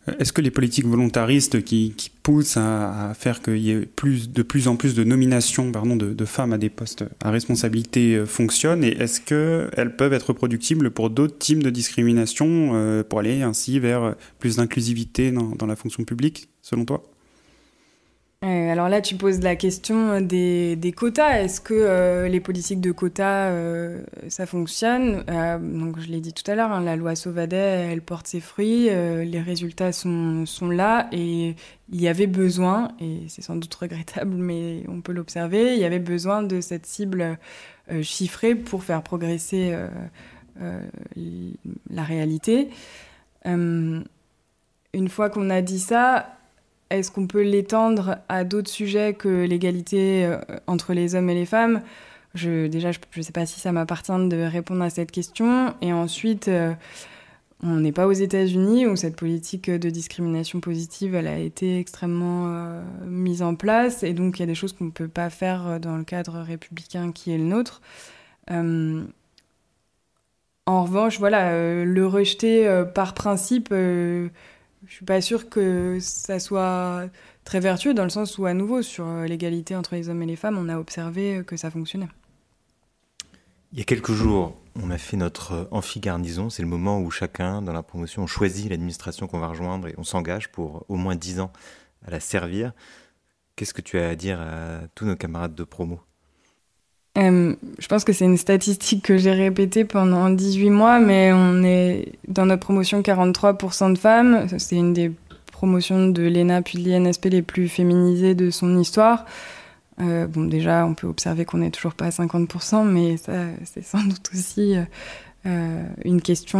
Euh, est-ce que les politiques volontaristes qui, poussent à, faire qu'il y ait plus, de plus en plus de nominations pardon, de, femmes à des postes à responsabilité euh, fonctionnent et est-ce qu'elles peuvent être reproductibles pour d'autres types de discrimination pour aller ainsi vers plus d'inclusivité dans la fonction publique, selon toi alors là, tu poses la question euh, des, quotas. Est-ce que euh, les politiques de quotas, euh, ça fonctionne Donc, je l'ai dit tout à l'heure, hein, la loi Sauvadet, elle porte ses fruits, les résultats sont, sont, là, et il y avait besoin, et c'est sans doute regrettable, mais on peut l'observer, il y avait besoin de cette cible chiffrée pour faire progresser la réalité. une fois qu'on a dit ça, est-ce qu'on peut l'étendre à d'autres sujets que l'égalité euh, entre les hommes et les femmes je, Déjà, je ne sais pas si ça m'appartient de répondre à cette question. Et ensuite, euh, on n'est pas aux États-Unis où cette politique de discrimination positive, elle a été extrêmement euh, mise en place. Et donc, il y a des choses qu'on ne peut pas faire dans le cadre républicain qui est le nôtre. en revanche, voilà, le rejeter par principe je suis pas sûre que ça soit très vertueux dans le sens où, à nouveau, sur euh, l'égalité entre les hommes et les femmes, on a observé euh, que ça fonctionnait. Il y a quelques jours, on a fait notre euh, amphi-garnison. C'est le moment où chacun, dans la promotion, choisit l'administration qu'on va rejoindre et on s'engage pour au moins dix ans à la servir. Qu'est-ce que tu as à dire à tous nos camarades de promo je pense que c'est une statistique que j'ai répétée pendant 18 mois, mais on est dans notre promotion 43% de femmes. C'est une des promotions de l'ENA puis de l'INSP les plus féminisées de son histoire. Euh, bon, déjà, on peut observer qu'on n'est toujours pas à 50%, mais ça, c'est sans doute aussi euh, euh, une question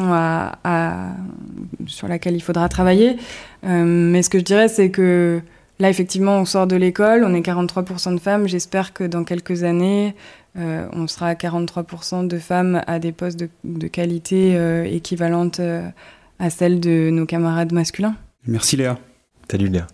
sur laquelle il faudra travailler. mais ce que je dirais, c'est que là, effectivement, on sort de l'école, on est 43% de femmes. J'espère que dans quelques années, euh, on sera à 43% de femmes à des postes de, qualité euh, équivalente euh, à celles de nos camarades masculins. Merci Léa. Salut Léa.